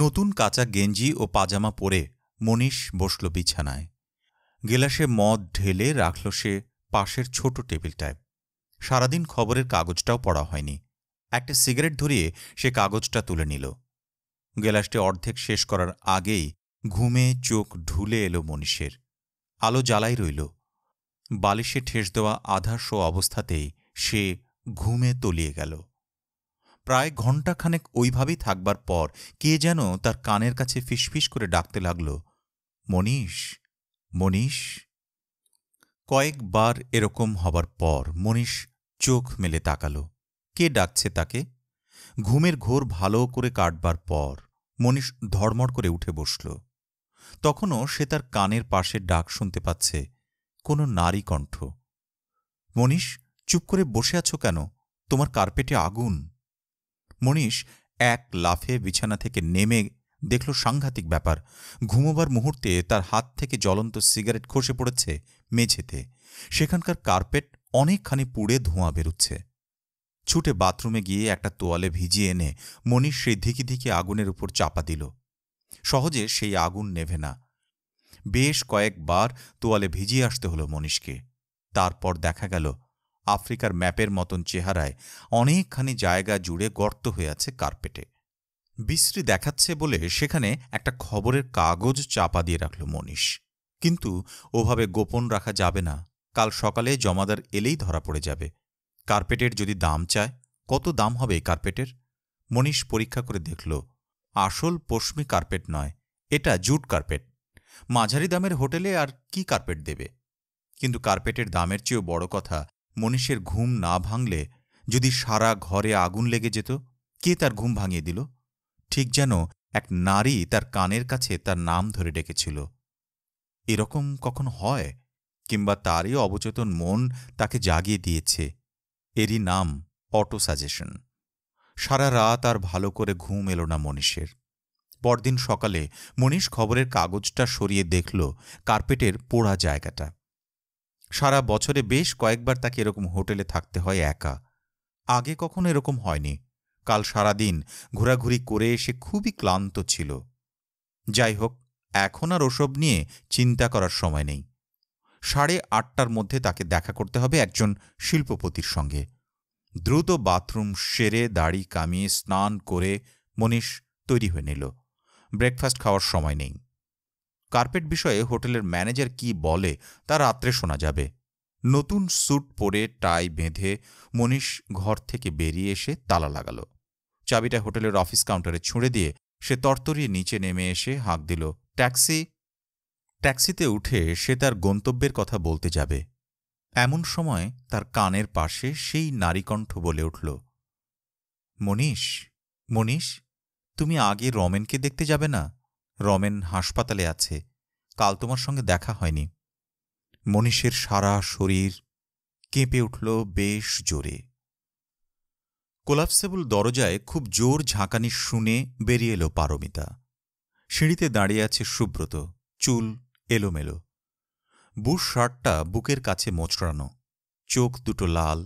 নতুন কাঁচা গেঞ্জি ও পাজামা পরে মনীষ বসল বিছানায় গেলাসে মদ ঢেলে রাখল সে পাশের ছোট টেবিলটায় সারাদিন খবরের কাগজটাও পড়া হয়নি একটা সিগারেট ধরিয়ে সে কাগজটা তুলে নিল গ্লাসটি অর্ধেক শেষ করার আগেই ঘুমে চোখ ঢুলে এলো মনীষের আলো জ্বালাই রইল বালিশে ঠেস দেওয়া আধা শো অবস্থাতেই সে ঘুমে তলিয়ে গেল প্রায় ঘণ্টাখানেক ওইভাবেই থাকবার পর কে যেন তার কানের কাছে ফিসফিস করে ডাকতে লাগল মনীষ মনীষ কয়েকবার এরকম হবার পর মনীষ চোখ মেলে তাকাল কে ডাকছে তাকে ঘুমের ঘোর ভালো করে কাটবার পর মনীষ ধর্মড় করে উঠে বসল তখনও সে তার কানের পাশে ডাক শুনতে পাচ্ছে কোনো নারী কণ্ঠ মনীষ চুপ করে বসে আছো কেন তোমার কার্পেটে আগুন মনীষ এক লাফে বিছানা থেকে নেমে দেখল সাংঘাতিক ব্যাপার ঘুমোবার মুহূর্তে তার হাত থেকে জ্বলন্ত সিগারেট খসে পড়েছে মেঝেতে সেখানকার কার্পেট অনেকখানি পুড়ে ধোঁয়া বেরুচ্ছে ছুটে বাথরুমে গিয়ে একটা তোয়ালে ভিজিয়ে এনে মনীষ সেই ধিকি ধিকি আগুনের উপর চাপা দিল সহজে সেই আগুন নেভে না বেশ কয়েকবার তোয়ালে ভিজিয়ে আসতে হলো মনীষকে তারপর দেখা গেল আফ্রিকার ম্যাপের মতন চেহারায় অনেকখানি জায়গা জুড়ে গর্ত হয়ে আছে কার্পেটে বিশ্রী দেখাচ্ছে বলে সেখানে একটা খবরের কাগজ চাপা দিয়ে রাখল মনীষ কিন্তু ওভাবে গোপন রাখা যাবে না কাল সকালে জমাদার এলেই ধরা পড়ে যাবে কার্পেটের যদি দাম চায় কত দাম হবে এই কার্পেটের মনীষ পরীক্ষা করে দেখল আসল পশ্মি কার্পেট নয় এটা জুট কার্পেট মাঝারি দামের হোটেলে আর কি কার্পেট দেবে কিন্তু কার্পেটের দামের চেয়েও বড় কথা মনীষের ঘুম না ভাঙলে যদি সারা ঘরে আগুন লেগে যেত কে তার ঘুম ভাঙিয়ে দিল ঠিক যেন এক নারী তার কানের কাছে তার নাম ধরে ডেকেছিল এরকম কখন হয় কিংবা তারই অবচেতন মন তাকে জাগিয়ে দিয়েছে এরই নাম অটো সাজেশন সারা রাত আর ভালো করে ঘুম এলো না মনীষের পরদিন সকালে মনীষ খবরের কাগজটা সরিয়ে দেখল কার্পেটের পোড়া জায়গাটা সারা বছরে বেশ কয়েকবার তাকে এরকম হোটেলে থাকতে হয় একা আগে কখনো এরকম হয়নি কাল সারাদিন ঘোরাঘুরি করে এসে খুবই ক্লান্ত ছিল যাই হোক এখন আর ওসব নিয়ে চিন্তা করার সময় নেই সাড়ে আটটার মধ্যে তাকে দেখা করতে হবে একজন শিল্পপতির সঙ্গে দ্রুত বাথরুম সেরে দাড়ি কামিয়ে স্নান করে মনীষ তৈরি হয়ে নিল ব্রেকফাস্ট খাওয়ার সময় নেই কার্পেট বিষয়ে হোটেলের ম্যানেজার কি বলে তা রাত্রে শোনা যাবে নতুন স্যুট পরে টাই বেঁধে মনীষ ঘর থেকে বেরিয়ে এসে তালা লাগালো চাবিটা হোটেলের অফিস কাউন্টারে ছুঁড়ে দিয়ে সে তরতরিয়ে নিচে নেমে এসে হাঁক দিল ট্যাক্সি ট্যাক্সিতে উঠে সে তার গন্তব্যের কথা বলতে যাবে এমন সময় তার কানের পাশে সেই নারীকণ্ঠ বলে উঠল মনীষ মনীষ তুমি আগে রমেনকে দেখতে যাবে না রমেন হাসপাতালে আছে কাল তোমার সঙ্গে দেখা হয়নি মনীষের সারা শরীর কেঁপে উঠল বেশ জোরে কোলাপসেবল দরজায় খুব জোর ঝাঁকানি শুনে বেরিয়ে এলো পারমিতা সিঁড়িতে দাঁড়িয়ে আছে সুব্রত চুল এলোমেলো বুশ শার্টটা বুকের কাছে মোচড়ানো চোখ দুটো লাল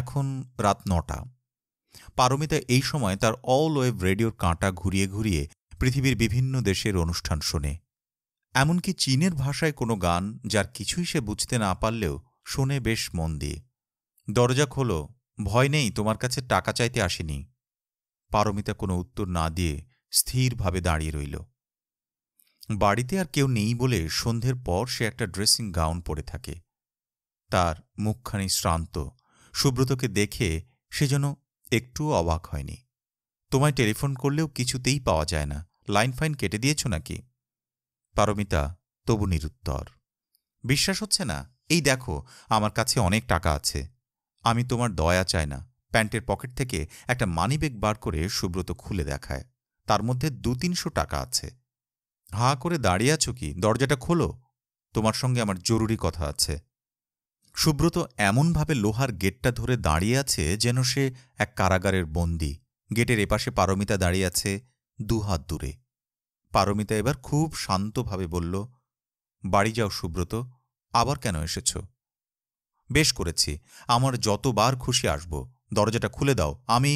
এখন রাত নটা পারমিতা এই সময় তার অল ওয়েভ রেডিওর কাঁটা ঘুরিয়ে ঘুরিয়ে পৃথিবীর বিভিন্ন দেশের অনুষ্ঠান শোনে এমনকি চীনের ভাষায় কোনো গান যার কিছুই সে বুঝতে না পারলেও শোনে বেশ মন দিয়ে দরজা খোলো ভয় নেই তোমার কাছে টাকা চাইতে আসেনি পারমিতা কোনো উত্তর না দিয়ে স্থিরভাবে দাঁড়িয়ে রইল বাড়িতে আর কেউ নেই বলে সন্ধ্যের পর সে একটা ড্রেসিং গাউন পরে থাকে তার মুখখানি শ্রান্ত সুব্রতকে দেখে সে যেন একটুও অবাক হয়নি তোমায় টেলিফোন করলেও কিছুতেই পাওয়া যায় না লাইন ফাইন কেটে দিয়েছ নাকি পারমিতা তবু নিরুত্তর বিশ্বাস হচ্ছে না এই দেখো আমার কাছে অনেক টাকা আছে আমি তোমার দয়া চাই না প্যান্টের পকেট থেকে একটা মানিব্যাগ বার করে সুব্রত খুলে দেখায় তার মধ্যে দু তিনশো টাকা আছে হা করে দাঁড়িয়ে আছো কি দরজাটা খোলো তোমার সঙ্গে আমার জরুরি কথা আছে সুব্রত এমনভাবে লোহার গেটটা ধরে দাঁড়িয়ে আছে যেন সে এক কারাগারের বন্দি গেটের এপাশে পারমিতা দাঁড়িয়ে আছে দুহাত দূরে পারমিতা এবার খুব শান্তভাবে বলল বাড়ি যাও সুব্রত আবার কেন এসেছো বেশ করেছি আমার যতবার খুশি আসব দরজাটা খুলে দাও আমি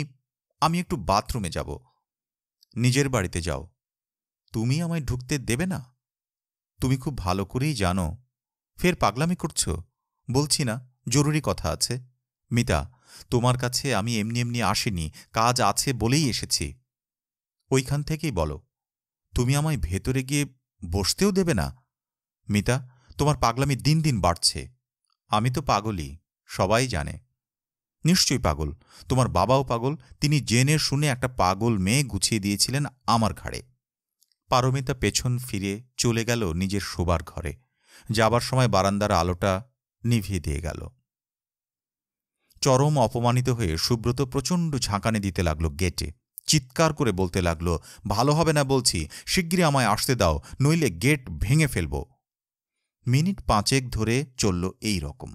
আমি একটু বাথরুমে যাব নিজের বাড়িতে যাও তুমি আমায় ঢুকতে দেবে না তুমি খুব ভালো করেই জানো ফের পাগলামি করছো বলছি না জরুরি কথা আছে মিতা তোমার কাছে আমি এমনি এমনি আসিনি কাজ আছে বলেই এসেছি ওইখান থেকেই বলো তুমি আমায় ভেতরে গিয়ে বসতেও দেবে না মিতা তোমার পাগলামি দিন দিন বাড়ছে আমি তো পাগলই সবাই জানে নিশ্চয়ই পাগল তোমার বাবাও পাগল তিনি জেনে শুনে একটা পাগল মেয়ে গুছিয়ে দিয়েছিলেন আমার ঘাড়ে পারমিতা পেছন ফিরে চলে গেল নিজের শোবার ঘরে যাবার সময় বারান্দার আলোটা নিভিয়ে দিয়ে গেল চরম অপমানিত হয়ে সুব্রত প্রচণ্ড ঝাঁকানি দিতে লাগল গেটে চিৎকার করে বলতে লাগল ভালো হবে না বলছি শিগগিরই আমায় আসতে দাও নইলে গেট ভেঙে ফেলবো মিনিট পাঁচেক ধরে চলল এই রকম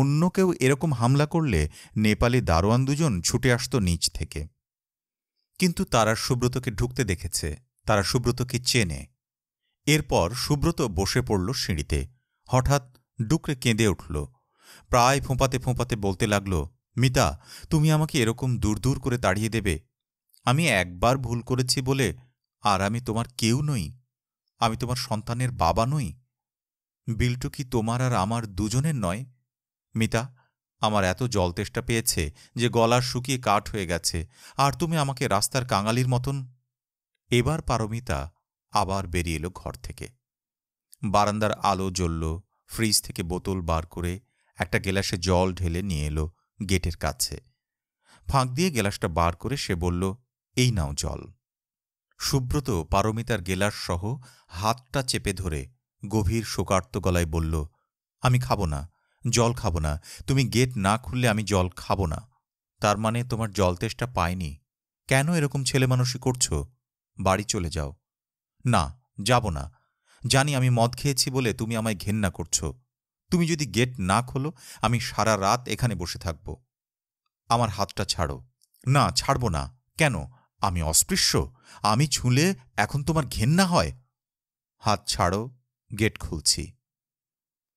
অন্য কেউ এরকম হামলা করলে নেপালি দারোয়ান দুজন ছুটে আসত নিচ থেকে কিন্তু তারা সুব্রতকে ঢুকতে দেখেছে তারা সুব্রতকে চেনে এরপর সুব্রত বসে পড়ল সিঁড়িতে হঠাৎ ডুকরে কেঁদে উঠল প্রায় ফোঁপাতে ফোঁপাতে বলতে লাগল মিতা তুমি আমাকে এরকম দূর দূর করে তাড়িয়ে দেবে আমি একবার ভুল করেছি বলে আর আমি তোমার কেউ নই আমি তোমার সন্তানের বাবা নই বিলটু কি তোমার আর আমার দুজনের নয় মিতা আমার এত জলতেষ্টা পেয়েছে যে গলার শুকিয়ে কাঠ হয়ে গেছে আর তুমি আমাকে রাস্তার কাঙালির মতন এবার পারমিতা আবার বেরিয়ে এলো ঘর থেকে বারান্দার আলো জ্বলল ফ্রিজ থেকে বোতল বার করে একটা গেলাসে জল ঢেলে নিয়ে এলো গেটের কাছে ফাঁক দিয়ে গেলাসটা বার করে সে বলল এই নাও জল সুব্রত পারমিতার গেলাস সহ হাতটা চেপে ধরে গভীর শোকার্ত গলায় বলল আমি খাব না জল খাব না তুমি গেট না খুললে আমি জল খাব না তার মানে তোমার জল তেষ্টা পায়নি কেন এরকম ছেলে মানুষই করছ বাড়ি চলে যাও না যাব না জানি আমি মদ খেয়েছি বলে তুমি আমায় ঘেন্না করছ তুমি যদি গেট না খোলো আমি সারা রাত এখানে বসে থাকব আমার হাতটা ছাড়ো না ছাড়ব না কেন আমি অস্পৃশ্য আমি ছুঁলে এখন তোমার ঘেন্না হয় হাত ছাড়ো গেট খুলছি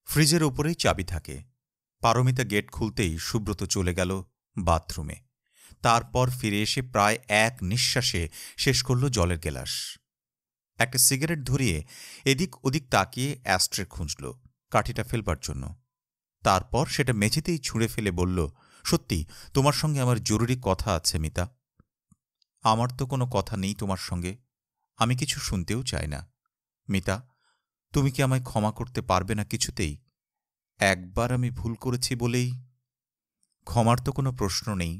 ফ্রিজের ওপরেই চাবি থাকে পারমিতা গেট খুলতেই সুব্রত চলে গেল বাথরুমে তারপর ফিরে এসে প্রায় এক নিঃশ্বাসে শেষ করল জলের গেলাস একটা সিগারেট ধরিয়ে এদিক ওদিক তাকিয়ে অ্যাস্ট্রে খুঁজল কাঠিটা ফেলবার জন্য তারপর সেটা মেঝেতেই ছুঁড়ে ফেলে বলল সত্যি তোমার সঙ্গে আমার জরুরি কথা আছে মিতা আমার তো কোনো কথা নেই তোমার সঙ্গে আমি কিছু শুনতেও চাই না মিতা তুমি কি আমায় ক্ষমা করতে পারবে না কিছুতেই একবার আমি ভুল করেছি বলেই ক্ষমার তো কোনো প্রশ্ন নেই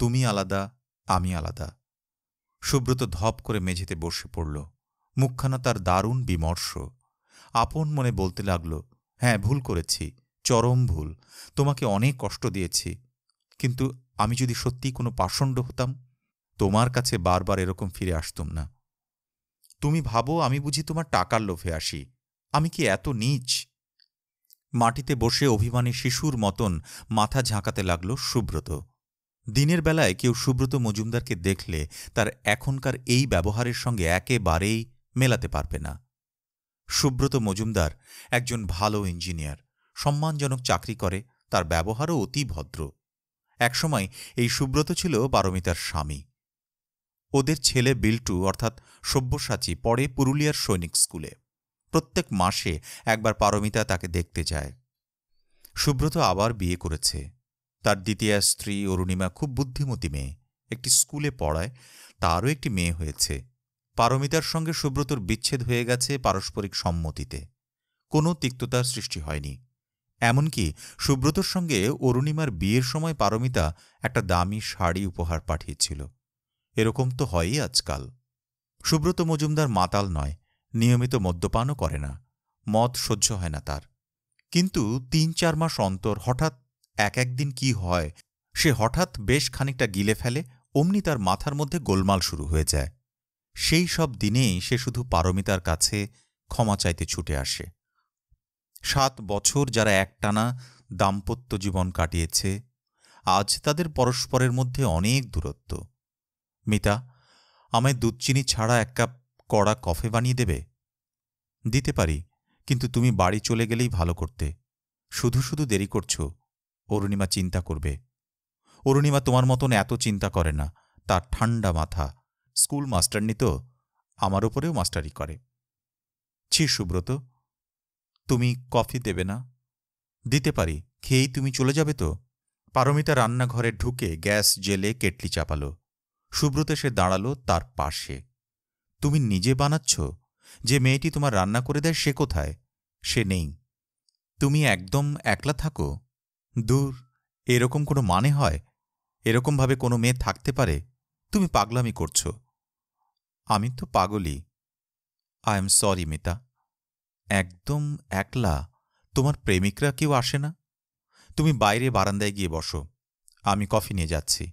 তুমি আলাদা আমি আলাদা সুব্রত ধপ করে মেঝেতে বসে পড়ল মুখখানা তার দারুণ বিমর্ষ আপন মনে বলতে লাগল হ্যাঁ ভুল করেছি চরম ভুল তোমাকে অনেক কষ্ট দিয়েছি কিন্তু আমি যদি সত্যি কোনো পাষণ্ড হতাম তোমার কাছে বারবার এরকম ফিরে আসতুম না তুমি ভাবো আমি বুঝি তোমার টাকার লোভে আসি আমি কি এত নিচ মাটিতে বসে অভিমানী শিশুর মতন মাথা ঝাঁকাতে লাগল সুব্রত দিনের বেলায় কেউ সুব্রত মজুমদারকে দেখলে তার এখনকার এই ব্যবহারের সঙ্গে একেবারেই মেলাতে পারবে না সুব্রত মজুমদার একজন ভালো ইঞ্জিনিয়ার সম্মানজনক চাকরি করে তার ব্যবহারও অতি ভদ্র একসময় এই সুব্রত ছিল পারমিতার স্বামী ওদের ছেলে বিল্টু অর্থাৎ সব্যসাচী পড়ে পুরুলিয়ার সৈনিক স্কুলে প্রত্যেক মাসে একবার পারমিতা তাকে দেখতে যায় সুব্রত আবার বিয়ে করেছে তার দ্বিতীয় স্ত্রী অরুণিমা খুব বুদ্ধিমতী মেয়ে একটি স্কুলে পড়ায় তারও একটি মেয়ে হয়েছে পারমিতার সঙ্গে সুব্রতর বিচ্ছেদ হয়ে গেছে পারস্পরিক সম্মতিতে কোনো তিক্ততার সৃষ্টি হয়নি এমনকি সুব্রতর সঙ্গে অরুণিমার বিয়ের সময় পারমিতা একটা দামি শাড়ি উপহার পাঠিয়েছিল এরকম তো হয়ই আজকাল সুব্রত মজুমদার মাতাল নয় নিয়মিত মদ্যপানও করে না মদ সহ্য হয় না তার কিন্তু তিন চার মাস অন্তর হঠাৎ এক একদিন কি হয় সে হঠাৎ বেশ খানিকটা গিলে ফেলে অমনি তার মাথার মধ্যে গোলমাল শুরু হয়ে যায় সেই সব দিনেই সে শুধু পারমিতার কাছে ক্ষমা চাইতে ছুটে আসে সাত বছর যারা একটানা দাম্পত্য জীবন কাটিয়েছে আজ তাদের পরস্পরের মধ্যে অনেক দূরত্ব মিতা আমায় দুধচিনি ছাড়া এক কাপ কড়া কফে বানিয়ে দেবে দিতে পারি কিন্তু তুমি বাড়ি চলে গেলেই ভালো করতে শুধু শুধু দেরি করছো অরুণিমা চিন্তা করবে অরুণিমা তোমার মতন এত চিন্তা করে না তার ঠান্ডা মাথা স্কুল মাস্টারনি তো আমার ওপরেও মাস্টারি করে ছি সুব্রত তুমি কফি দেবে না দিতে পারি খেয়েই তুমি চলে যাবে তো পারমিতা রান্নাঘরে ঢুকে গ্যাস জেলে কেটলি চাপালো সুব্রত সে দাঁড়ালো তার পাশে তুমি নিজে বানাচ্ছ যে মেয়েটি তোমার রান্না করে দেয় সে কোথায় সে নেই তুমি একদম একলা থাকো দূর এরকম কোনো মানে হয় এরকমভাবে কোনো মেয়ে থাকতে পারে তুমি পাগলামি করছ আমি তো পাগলি আই এম সরি মিতা একদম একলা তোমার প্রেমিকরা কেউ আসে না তুমি বাইরে বারান্দায় গিয়ে বসো আমি কফি নিয়ে যাচ্ছি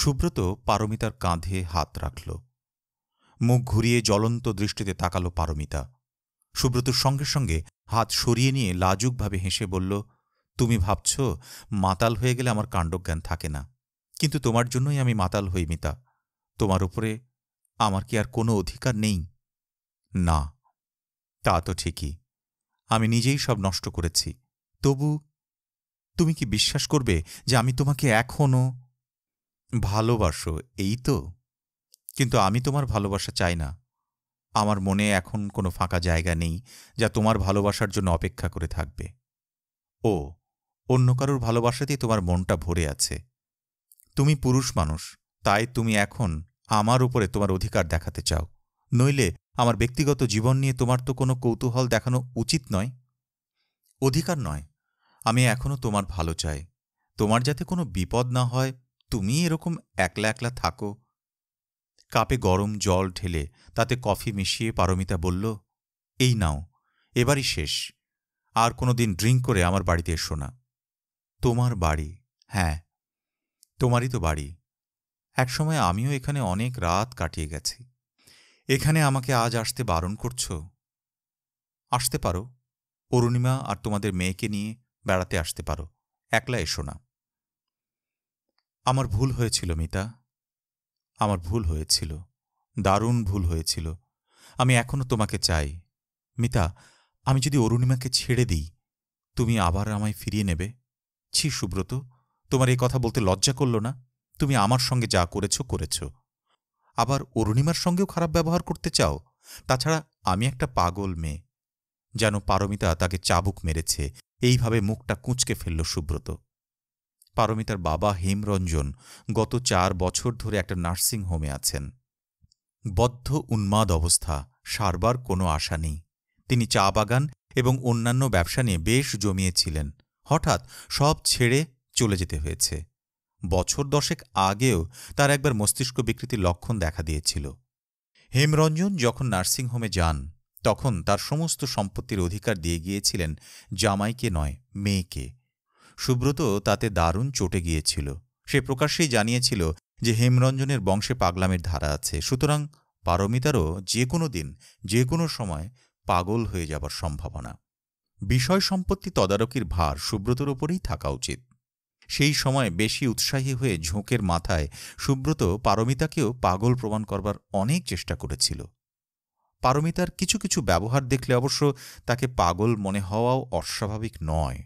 সুব্রত পারমিতার কাঁধে হাত রাখল মুখ ঘুরিয়ে জ্বলন্ত দৃষ্টিতে তাকালো পারমিতা সুব্রতর সঙ্গে সঙ্গে হাত সরিয়ে নিয়ে লাজুকভাবে হেসে বলল তুমি ভাবছ মাতাল হয়ে গেলে আমার কাণ্ডজ্ঞান থাকে না কিন্তু তোমার জন্যই আমি মাতাল হই মিতা তোমার উপরে আমার কি আর কোনো অধিকার নেই না তা তো ঠিকই আমি নিজেই সব নষ্ট করেছি তবু তুমি কি বিশ্বাস করবে যে আমি তোমাকে এখনও ভালোবাসো এই তো কিন্তু আমি তোমার ভালোবাসা চাই না আমার মনে এখন কোনো ফাঁকা জায়গা নেই যা তোমার ভালোবাসার জন্য অপেক্ষা করে থাকবে ও অন্য কারোর ভালোবাসাতেই তোমার মনটা ভরে আছে তুমি পুরুষ মানুষ তাই তুমি এখন আমার উপরে তোমার অধিকার দেখাতে চাও নইলে আমার ব্যক্তিগত জীবন নিয়ে তোমার তো কোনো কৌতূহল দেখানো উচিত নয় অধিকার নয় আমি এখনও তোমার ভালো চাই তোমার যাতে কোনো বিপদ না হয় তুমি এরকম একলা একলা থাকো কাপে গরম জল ঢেলে তাতে কফি মিশিয়ে পারমিতা বলল এই নাও এবারই শেষ আর কোনো দিন ড্রিঙ্ক করে আমার বাড়িতে এসো না তোমার বাড়ি হ্যাঁ তোমারই তো বাড়ি একসময় আমিও এখানে অনেক রাত কাটিয়ে গেছি এখানে আমাকে আজ আসতে বারণ করছ আসতে পারো অরুণিমা আর তোমাদের মেয়েকে নিয়ে বেড়াতে আসতে পারো একলা এসো না আমার ভুল হয়েছিল মিতা আমার ভুল হয়েছিল দারুণ ভুল হয়েছিল আমি এখনও তোমাকে চাই মিতা আমি যদি অরুণিমাকে ছেড়ে দিই তুমি আবার আমায় ফিরিয়ে নেবে ছি সুব্রত তোমার এই কথা বলতে লজ্জা করল না তুমি আমার সঙ্গে যা করেছ করেছ আবার অরুণিমার সঙ্গেও খারাপ ব্যবহার করতে চাও তাছাড়া আমি একটা পাগল মেয়ে যেন পারমিতা তাকে চাবুক মেরেছে এইভাবে মুখটা কুঁচকে ফেলল সুব্রত পারমিতার বাবা হেমরঞ্জন গত চার বছর ধরে একটা নার্সিং হোমে আছেন বদ্ধ উন্মাদ অবস্থা সারবার কোনো আশা নেই তিনি চা বাগান এবং অন্যান্য ব্যবসা নিয়ে বেশ জমিয়েছিলেন হঠাৎ সব ছেড়ে চলে যেতে হয়েছে বছর দশেক আগেও তার একবার মস্তিষ্ক বিকৃতির লক্ষণ দেখা দিয়েছিল হেমরঞ্জন যখন নার্সিংহোমে যান তখন তার সমস্ত সম্পত্তির অধিকার দিয়ে গিয়েছিলেন জামাইকে নয় মেয়েকে সুব্রত তাতে দারুণ চটে গিয়েছিল সে প্রকাশ্যেই জানিয়েছিল যে হেমরঞ্জনের বংশে পাগলামের ধারা আছে সুতরাং পারমিতারও যে কোনো দিন যে কোনো সময় পাগল হয়ে যাবার সম্ভাবনা বিষয় সম্পত্তি তদারকির ভার সুব্রতর ওপরেই থাকা উচিত সেই সময় বেশি উৎসাহী হয়ে ঝোঁকের মাথায় সুব্রত পারমিতাকেও পাগল প্রমাণ করবার অনেক চেষ্টা করেছিল পারমিতার কিছু কিছু ব্যবহার দেখলে অবশ্য তাকে পাগল মনে হওয়াও অস্বাভাবিক নয়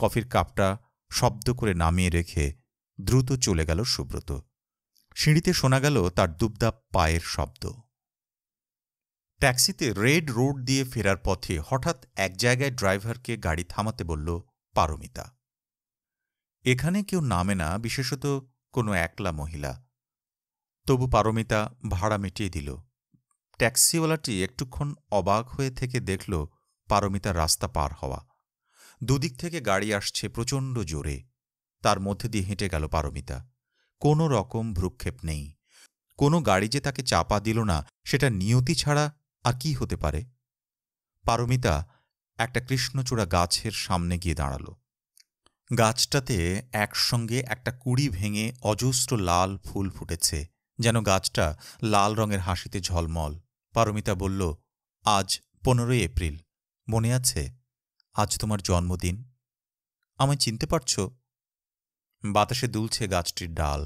কফির কাপটা শব্দ করে নামিয়ে রেখে দ্রুত চলে গেল সুব্রত সিঁড়িতে শোনা গেল তার দুবদাপ পায়ের শব্দ ট্যাক্সিতে রেড রোড দিয়ে ফেরার পথে হঠাৎ এক জায়গায় ড্রাইভারকে গাড়ি থামাতে বলল পারমিতা এখানে কেউ নামে না বিশেষত কোনো একলা মহিলা তবু পারমিতা ভাড়া মিটিয়ে দিল ট্যাক্সিওয়ালাটি একটুক্ষণ অবাক হয়ে থেকে দেখল পারমিতা রাস্তা পার হওয়া দুদিক থেকে গাড়ি আসছে প্রচণ্ড জোরে তার মধ্যে দিয়ে হেঁটে গেল পারমিতা কোনো রকম ভ্রুক্ষেপ নেই কোনো গাড়ি যে তাকে চাপা দিল না সেটা নিয়তি ছাড়া আর কি হতে পারে পারমিতা একটা কৃষ্ণচূড়া গাছের সামনে গিয়ে দাঁড়াল গাছটাতে একসঙ্গে একটা কুড়ি ভেঙে অজস্র লাল ফুল ফুটেছে যেন গাছটা লাল রঙের হাসিতে ঝলমল পারমিতা বলল আজ পনেরোই এপ্রিল মনে আছে আজ তোমার জন্মদিন আমায় চিনতে পারছ বাতাসে দুলছে গাছটির ডাল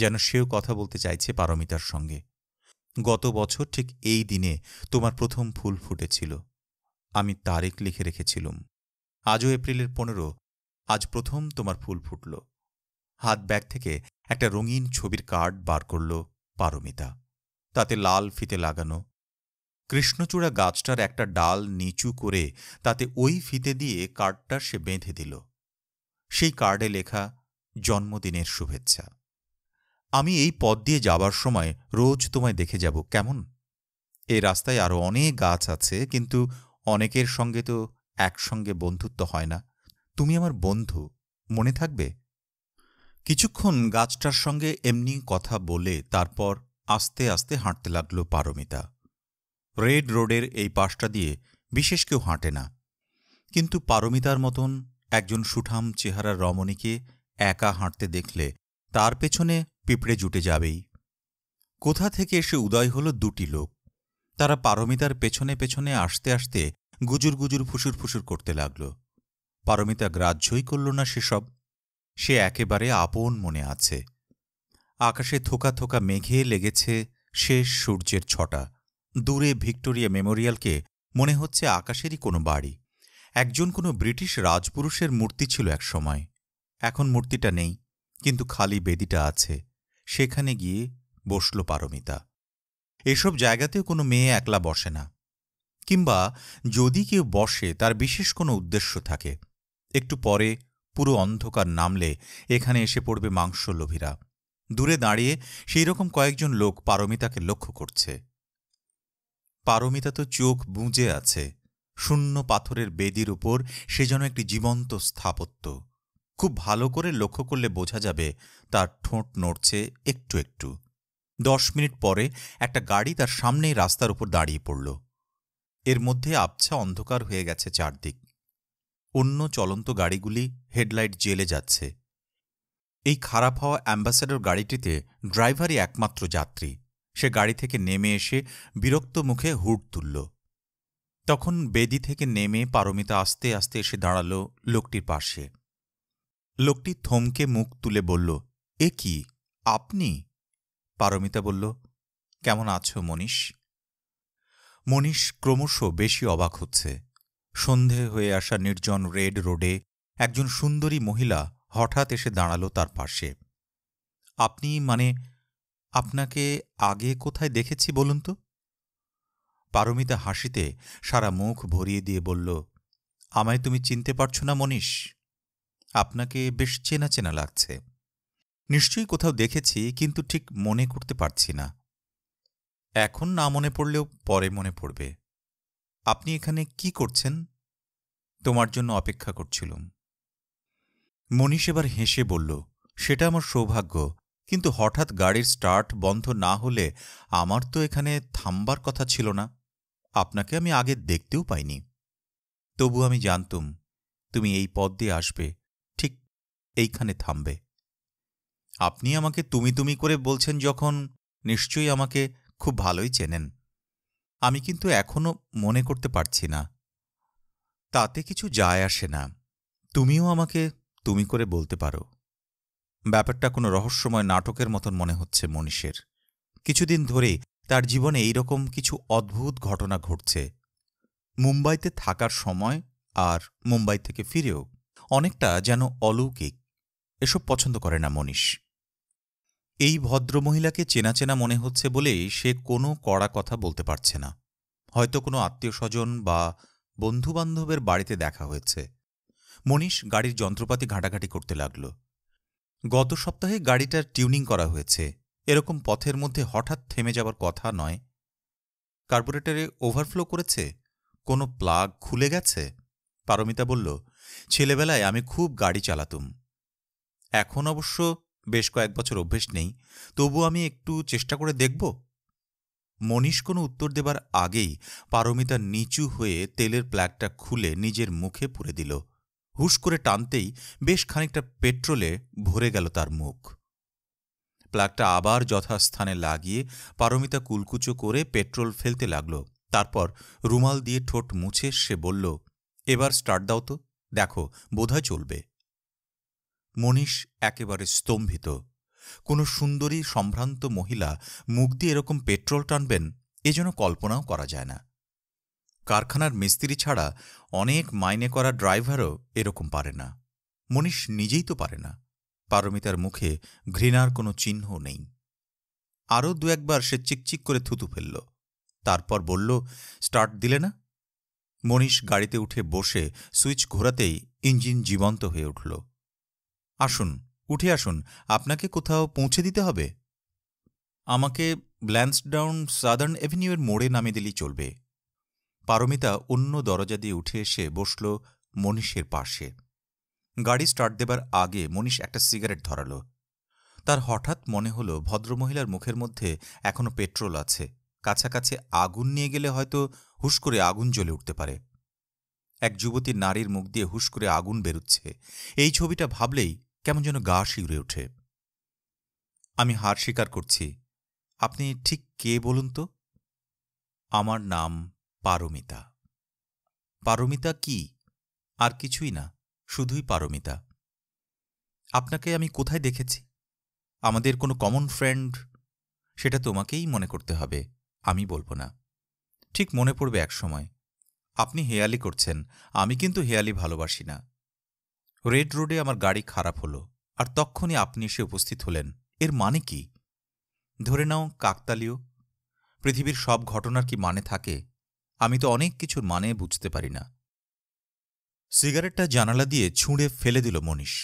যেন সেও কথা বলতে চাইছে পারমিতার সঙ্গে গত বছর ঠিক এই দিনে তোমার প্রথম ফুল ফুটেছিল আমি তারিখ লিখে রেখেছিলুম আজও এপ্রিলের পনেরো আজ প্রথম তোমার ফুল ফুটল হাত ব্যাগ থেকে একটা রঙিন ছবির কার্ড বার করল পারমিতা তাতে লাল ফিতে লাগানো কৃষ্ণচূড়া গাছটার একটা ডাল নিচু করে তাতে ওই ফিতে দিয়ে কার্ডটা সে বেঁধে দিল সেই কার্ডে লেখা জন্মদিনের শুভেচ্ছা আমি এই পথ দিয়ে যাবার সময় রোজ তোমায় দেখে যাব কেমন এ রাস্তায় আরও অনেক গাছ আছে কিন্তু অনেকের সঙ্গে তো একসঙ্গে বন্ধুত্ব হয় না তুমি আমার বন্ধু মনে থাকবে কিছুক্ষণ গাছটার সঙ্গে এমনি কথা বলে তারপর আস্তে আস্তে হাঁটতে লাগল পারমিতা রেড রোডের এই পাশটা দিয়ে বিশেষ কেউ হাঁটে না কিন্তু পারমিতার মতন একজন সুঠাম চেহারার রমণীকে একা হাঁটতে দেখলে তার পেছনে পিঁপড়ে জুটে যাবেই কোথা থেকে এসে উদয় হলো দুটি লোক তারা পারমিতার পেছনে পেছনে আসতে আসতে গুজুর গুজুর ফুসুর ফুসুর করতে লাগল পারমিতা গ্রাহ্যই করল না সেসব সে একেবারে আপন মনে আছে আকাশে থোকা থোকা মেঘে লেগেছে শেষ সূর্যের ছটা দূরে ভিক্টোরিয়া মেমোরিয়ালকে মনে হচ্ছে আকাশেরই কোনো বাড়ি একজন কোনো ব্রিটিশ রাজপুরুষের মূর্তি ছিল এক সময় এখন মূর্তিটা নেই কিন্তু খালি বেদিটা আছে সেখানে গিয়ে বসল পারমিতা এসব জায়গাতেও কোনো মেয়ে একলা বসে না কিংবা যদি কেউ বসে তার বিশেষ কোনো উদ্দেশ্য থাকে একটু পরে পুরো অন্ধকার নামলে এখানে এসে পড়বে মাংস লোভীরা দূরে দাঁড়িয়ে সেই রকম কয়েকজন লোক পারমিতাকে লক্ষ্য করছে পারমিতা তো চোখ বুঁজে আছে শূন্য পাথরের বেদির উপর সে যেন একটি জীবন্ত স্থাপত্য খুব ভালো করে লক্ষ্য করলে বোঝা যাবে তার ঠোঁট নড়ছে একটু একটু দশ মিনিট পরে একটা গাড়ি তার সামনেই রাস্তার উপর দাঁড়িয়ে পড়ল এর মধ্যে আবছা অন্ধকার হয়ে গেছে চারদিক অন্য চলন্ত গাড়িগুলি হেডলাইট জেলে যাচ্ছে এই খারাপ হওয়া অ্যাম্বাসেডর গাড়িটিতে ড্রাইভারই একমাত্র যাত্রী সে গাড়ি থেকে নেমে এসে বিরক্ত মুখে হুট তুলল তখন বেদি থেকে নেমে পারমিতা আস্তে আস্তে এসে দাঁড়াল লোকটির পাশে লোকটি থমকে মুখ তুলে বলল এ কি আপনি পারমিতা বলল কেমন আছো মনীষ মনীষ ক্রমশ বেশি অবাক হচ্ছে সন্ধে হয়ে আসা নির্জন রেড রোডে একজন সুন্দরী মহিলা হঠাৎ এসে দাঁড়ালো তার পাশে আপনি মানে আপনাকে আগে কোথায় দেখেছি বলুন তো পারমিতা হাসিতে সারা মুখ ভরিয়ে দিয়ে বলল আমায় তুমি চিনতে পারছ না মনীষ আপনাকে বেশ চেনা চেনা লাগছে নিশ্চয়ই কোথাও দেখেছি কিন্তু ঠিক মনে করতে পারছি না এখন না মনে পড়লেও পরে মনে পড়বে আপনি এখানে কি করছেন তোমার জন্য অপেক্ষা করছিলুম মনীষ এবার হেসে বলল সেটা আমার সৌভাগ্য কিন্তু হঠাৎ গাড়ির স্টার্ট বন্ধ না হলে আমার তো এখানে থামবার কথা ছিল না আপনাকে আমি আগে দেখতেও পাইনি তবু আমি জানতুম তুমি এই পদ দিয়ে আসবে ঠিক এইখানে থামবে আপনি আমাকে তুমি তুমি করে বলছেন যখন নিশ্চয়ই আমাকে খুব ভালোই চেনেন আমি কিন্তু এখনও মনে করতে পারছি না তাতে কিছু যায় আসে না তুমিও আমাকে তুমি করে বলতে পারো ব্যাপারটা কোনো রহস্যময় নাটকের মতন মনে হচ্ছে মনীষের কিছুদিন ধরে তার জীবনে এইরকম কিছু অদ্ভুত ঘটনা ঘটছে মুম্বাইতে থাকার সময় আর মুম্বাই থেকে ফিরেও অনেকটা যেন অলৌকিক এসব পছন্দ করে না মনীষ এই ভদ্রমহিলাকে চেনা চেনা মনে হচ্ছে বলেই সে কোনো কড়া কথা বলতে পারছে না হয়তো কোনো আত্মীয় স্বজন বা বন্ধুবান্ধবের বাড়িতে দেখা হয়েছে মনীষ গাড়ির যন্ত্রপাতি ঘাঁটাঘাঁটি করতে লাগলো গত সপ্তাহে গাড়িটার টিউনিং করা হয়েছে এরকম পথের মধ্যে হঠাৎ থেমে যাবার কথা নয় কার্বোরেটরে ওভারফ্লো করেছে কোনো প্লাগ খুলে গেছে পারমিতা বলল ছেলেবেলায় আমি খুব গাড়ি চালাতুম এখন অবশ্য বেশ কয়েক বছর অভ্যেস নেই তবু আমি একটু চেষ্টা করে দেখব মনীষ কোনো উত্তর দেবার আগেই পারমিতা নিচু হয়ে তেলের প্ল্যাগটা খুলে নিজের মুখে পুরে দিল হুশ করে টানতেই বেশ খানিকটা পেট্রোলে ভরে গেল তার মুখ প্লাগটা আবার যথাস্থানে লাগিয়ে পারমিতা কুলকুচো করে পেট্রোল ফেলতে লাগল তারপর রুমাল দিয়ে ঠোঁট মুছে সে বলল এবার স্টার্ট দাও তো দেখো বোধহয় চলবে মনীষ একেবারে স্তম্ভিত কোনো সুন্দরী সম্ভ্রান্ত মহিলা মুখ দিয়ে এরকম পেট্রোল টানবেন এ যেন কল্পনাও করা যায় না কারখানার মিস্ত্রি ছাড়া অনেক মাইনে করা ড্রাইভারও এরকম পারে না মনীষ নিজেই তো পারে না পারমিতার মুখে ঘৃণার কোনো চিহ্ন নেই আরও দু একবার সে চিকচিক করে থুতু ফেলল তারপর বলল স্টার্ট দিলে না মনীষ গাড়িতে উঠে বসে সুইচ ঘোরাতেই ইঞ্জিন জীবন্ত হয়ে উঠল আসুন উঠে আসুন আপনাকে কোথাও পৌঁছে দিতে হবে আমাকে ব্ল্যান্সডাউন সাদার্ন এভিনিউয়ের মোড়ে নামিয়ে দিলেই চলবে পারমিতা অন্য দরজা দিয়ে উঠে এসে বসল মনীষের পাশে গাড়ি স্টার্ট দেবার আগে মনীষ একটা সিগারেট ধরাল তার হঠাৎ মনে হলো ভদ্রমহিলার মুখের মধ্যে এখনও পেট্রোল আছে কাছাকাছি আগুন নিয়ে গেলে হয়তো হুশ করে আগুন জ্বলে উঠতে পারে এক যুবতী নারীর মুখ দিয়ে হুশ করে আগুন বেরুচ্ছে এই ছবিটা ভাবলেই কেমন যেন গা শিউরে ওঠে আমি হার স্বীকার করছি আপনি ঠিক কে বলুন তো আমার নাম পারমিতা পারমিতা কি আর কিছুই না শুধুই পারমিতা আপনাকে আমি কোথায় দেখেছি আমাদের কোনো কমন ফ্রেন্ড সেটা তোমাকেই মনে করতে হবে আমি বলবো না ঠিক মনে পড়বে এক সময় আপনি হেয়ালি করছেন আমি কিন্তু হেয়ালি ভালোবাসি না রেড রোডে আমার গাড়ি খারাপ হলো আর তখনই আপনি এসে উপস্থিত হলেন এর মানে কি ধরে নাও কাকতালীয় পৃথিবীর সব ঘটনার কি মানে থাকে আমি তো অনেক কিছুর মানে বুঝতে পারি না সিগারেটটা জানালা দিয়ে ছুঁড়ে ফেলে দিল মনীষ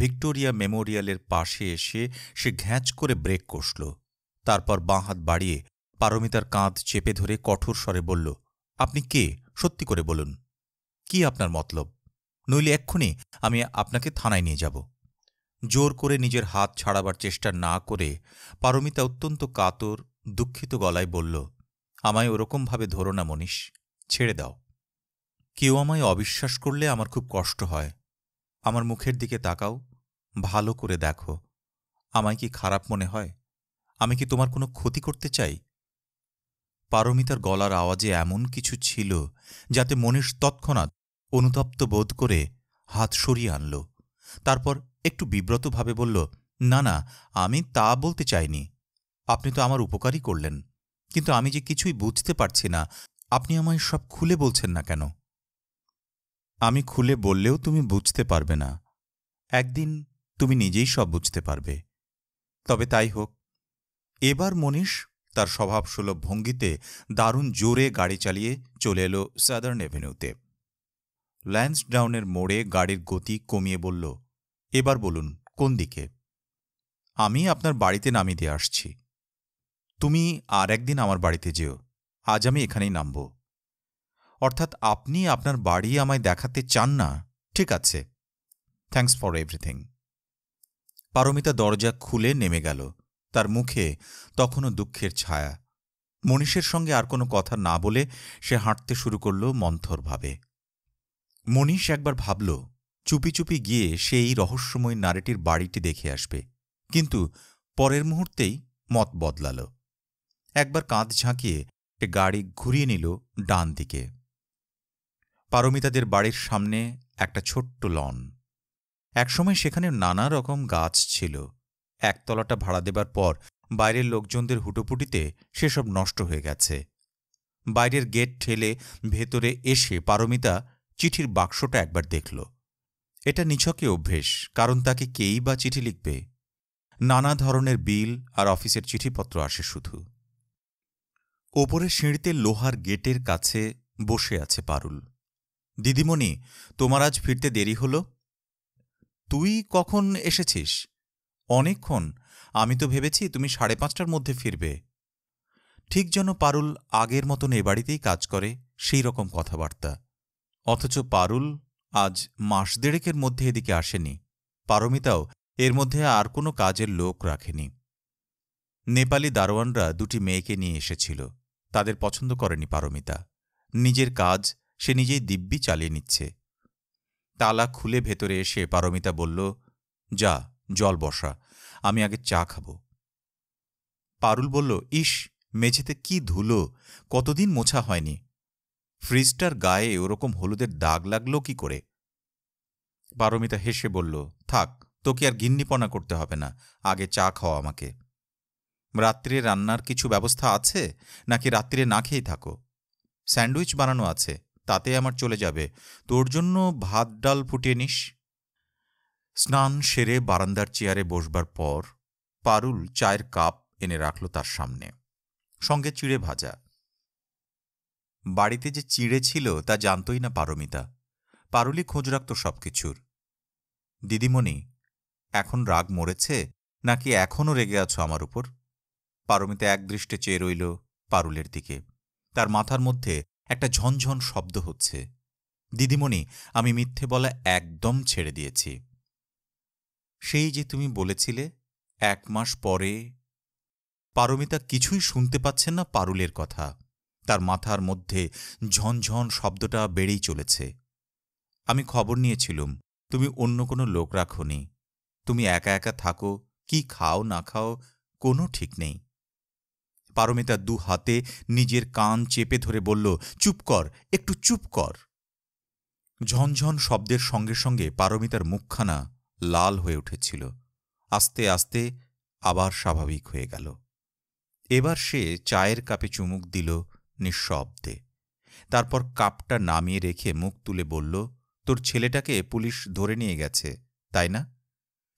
ভিক্টোরিয়া মেমোরিয়ালের পাশে এসে সে ঘ্যাঁচ করে ব্রেক কষল তারপর বাঁ হাত বাড়িয়ে পারমিতার কাঁধ চেপে ধরে কঠোর স্বরে বলল আপনি কে সত্যি করে বলুন কি আপনার মতলব নইলে এক্ষুনি আমি আপনাকে থানায় নিয়ে যাব জোর করে নিজের হাত ছাড়াবার চেষ্টা না করে পারমিতা অত্যন্ত কাতর দুঃখিত গলায় বলল আমায় ওরকমভাবে ধরো না মনীষ ছেড়ে দাও কেউ আমায় অবিশ্বাস করলে আমার খুব কষ্ট হয় আমার মুখের দিকে তাকাও ভালো করে দেখো আমায় কি খারাপ মনে হয় আমি কি তোমার কোনো ক্ষতি করতে চাই পারমিতার গলার আওয়াজে এমন কিছু ছিল যাতে মনীষ তৎক্ষণাৎ অনুতপ্ত বোধ করে হাত সরিয়ে আনল তারপর একটু বিব্রতভাবে বলল না না আমি তা বলতে চাইনি আপনি তো আমার উপকারই করলেন কিন্তু আমি যে কিছুই বুঝতে পারছি না আপনি আমায় সব খুলে বলছেন না কেন আমি খুলে বললেও তুমি বুঝতে পারবে না একদিন তুমি নিজেই সব বুঝতে পারবে তবে তাই হোক এবার মনীষ তার স্বভাবসুলভ ভঙ্গিতে দারুণ জোরে গাড়ি চালিয়ে চলে এলো সাদার্ন এভিনিউতে ল্যান্সডাউনের মোড়ে গাড়ির গতি কমিয়ে বলল এবার বলুন কোন দিকে আমি আপনার বাড়িতে নামিয়ে দিয়ে আসছি তুমি আর একদিন আমার বাড়িতে যেও আজ আমি এখানেই নামব অর্থাৎ আপনি আপনার বাড়ি আমায় দেখাতে চান না ঠিক আছে থ্যাংকস ফর এভরিথিং পারমিতা দরজা খুলে নেমে গেল তার মুখে তখনও দুঃখের ছায়া মনীষের সঙ্গে আর কোনো কথা না বলে সে হাঁটতে শুরু করল মন্থরভাবে মনীষ একবার ভাবল চুপি চুপি গিয়ে সে এই রহস্যময় নারীটির বাড়িটি দেখে আসবে কিন্তু পরের মুহূর্তেই মত বদলালো একবার কাঁধ ঝাঁকিয়ে গাড়ি ঘুরিয়ে নিল ডান দিকে পারমিতাদের বাড়ির সামনে একটা ছোট্ট লন একসময় সেখানে নানা রকম গাছ ছিল একতলাটা ভাড়া দেবার পর বাইরের লোকজনদের হুটোপুটিতে সেসব নষ্ট হয়ে গেছে বাইরের গেট ঠেলে ভেতরে এসে পারমিতা চিঠির বাক্সটা একবার দেখল এটা নিছকে অভ্যেস কারণ তাকে কেই বা চিঠি লিখবে নানা ধরনের বিল আর অফিসের চিঠিপত্র আসে শুধু ওপরে সিঁড়িতে লোহার গেটের কাছে বসে আছে পারুল দিদিমণি তোমার আজ ফিরতে দেরি হল তুই কখন এসেছিস অনেকক্ষণ আমি তো ভেবেছি তুমি সাড়ে পাঁচটার মধ্যে ফিরবে ঠিক যেন পারুল আগের মতন এ বাড়িতেই কাজ করে সেই রকম কথাবার্তা অথচ পারুল আজ মাস দেড়েকের মধ্যে এদিকে আসেনি পারমিতাও এর মধ্যে আর কোনো কাজের লোক রাখেনি নেপালি দারোয়ানরা দুটি মেয়েকে নিয়ে এসেছিল তাদের পছন্দ করেনি পারমিতা নিজের কাজ সে নিজেই দিব্যি চালিয়ে নিচ্ছে তালা খুলে ভেতরে এসে পারমিতা বলল যা জল বসা আমি আগে চা খাব পারুল বলল ইস মেঝেতে কি ধুলো কতদিন মোছা হয়নি ফ্রিজটার গায়ে ওরকম হলুদের দাগ লাগলো কি করে পারমিতা হেসে বলল থাক তোকে আর গিন্নিপনা করতে হবে না আগে চা খাওয়া আমাকে রাত্রে রান্নার কিছু ব্যবস্থা আছে নাকি রাত্রে না খেয়েই থাকো স্যান্ডউইচ বানানো আছে তাতে আমার চলে যাবে তোর জন্য ভাত ডাল ফুটিয়ে নিস স্নান সেরে বারান্দার চেয়ারে বসবার পর পারুল চায়ের কাপ এনে রাখল তার সামনে সঙ্গে চিড়ে ভাজা বাড়িতে যে চিড়ে ছিল তা জানতই না পারমিতা পারুলই খোঁজ রাখত সব কিছুর দিদিমণি এখন রাগ মরেছে নাকি এখনও রেগে আছো আমার উপর পারমিতা একদৃষ্টে চেয়ে রইল পারুলের দিকে তার মাথার মধ্যে একটা ঝনঝন শব্দ হচ্ছে দিদিমণি আমি মিথ্যে বলা একদম ছেড়ে দিয়েছি সেই যে তুমি বলেছিলে এক মাস পরে পারমিতা কিছুই শুনতে পাচ্ছেন না পারুলের কথা তার মাথার মধ্যে ঝনঝন শব্দটা বেড়েই চলেছে আমি খবর নিয়েছিলুম তুমি অন্য কোনো লোক রাখনি তুমি একা একা থাকো কি খাও না খাও কোনো ঠিক নেই পারমিতা দু হাতে নিজের কান চেপে ধরে বলল চুপ কর একটু চুপ কর ঝনঝন শব্দের সঙ্গে সঙ্গে পারমিতার মুখখানা লাল হয়ে উঠেছিল আস্তে আস্তে আবার স্বাভাবিক হয়ে গেল এবার সে চায়ের কাপে চুমুক দিল নিঃশব্দে তারপর কাপটা নামিয়ে রেখে মুখ তুলে বলল তোর ছেলেটাকে পুলিশ ধরে নিয়ে গেছে তাই না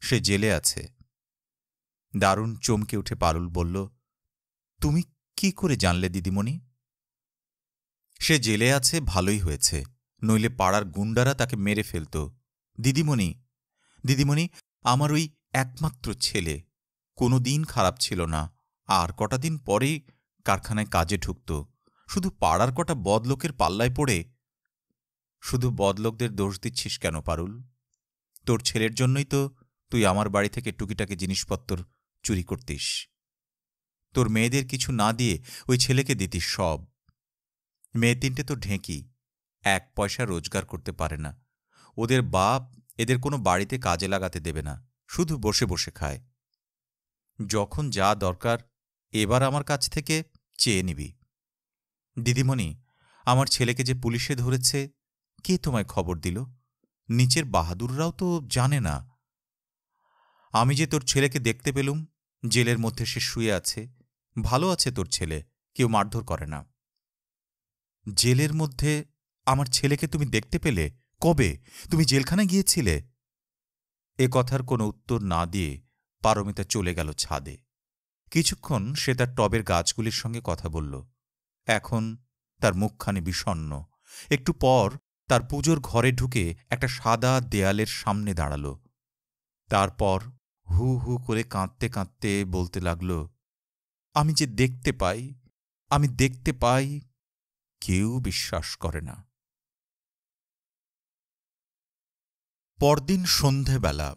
সে জেলে আছে দারুণ চমকে উঠে পারুল বলল তুমি কি করে জানলে দিদিমণি সে জেলে আছে ভালোই হয়েছে নইলে পাড়ার গুন্ডারা তাকে মেরে ফেলত দিদিমণি দিদিমণি আমার ওই একমাত্র ছেলে কোনো দিন খারাপ ছিল না আর কটা দিন পরেই কারখানায় কাজে ঢুকত শুধু পাড়ার কটা বদলোকের পাল্লায় পড়ে শুধু বদলোকদের দোষ দিচ্ছিস কেন পারুল তোর ছেলের জন্যই তো তুই আমার বাড়ি থেকে টুকিটাকি জিনিসপত্র চুরি করতিস তোর মেয়েদের কিছু না দিয়ে ওই ছেলেকে দিতিস সব মেয়ে তিনটে তো ঢেঁকি এক পয়সা রোজগার করতে পারে না ওদের বাপ এদের কোনো বাড়িতে কাজে লাগাতে দেবে না শুধু বসে বসে খায় যখন যা দরকার এবার আমার কাছ থেকে চেয়ে নিবি দিদিমণি আমার ছেলেকে যে পুলিশে ধরেছে কে তোমায় খবর দিল নিচের বাহাদুররাও তো জানে না আমি যে তোর ছেলেকে দেখতে পেলুম জেলের মধ্যে সে শুয়ে আছে ভালো আছে তোর ছেলে কেউ মারধর করে না জেলের মধ্যে আমার ছেলেকে তুমি দেখতে পেলে কবে তুমি জেলখানে গিয়েছিলে এ কথার কোনো উত্তর না দিয়ে পারমিতা চলে গেল ছাদে কিছুক্ষণ সে তার টবের গাছগুলির সঙ্গে কথা বলল এখন তার মুখখানি বিষণ্ন একটু পর তার পুজোর ঘরে ঢুকে একটা সাদা দেয়ালের সামনে দাঁড়াল তারপর হু হু করে কাঁদতে কাঁদতে বলতে লাগল আমি যে দেখতে পাই আমি দেখতে পাই কেউ বিশ্বাস করে না পরদিন সন্ধেবেলা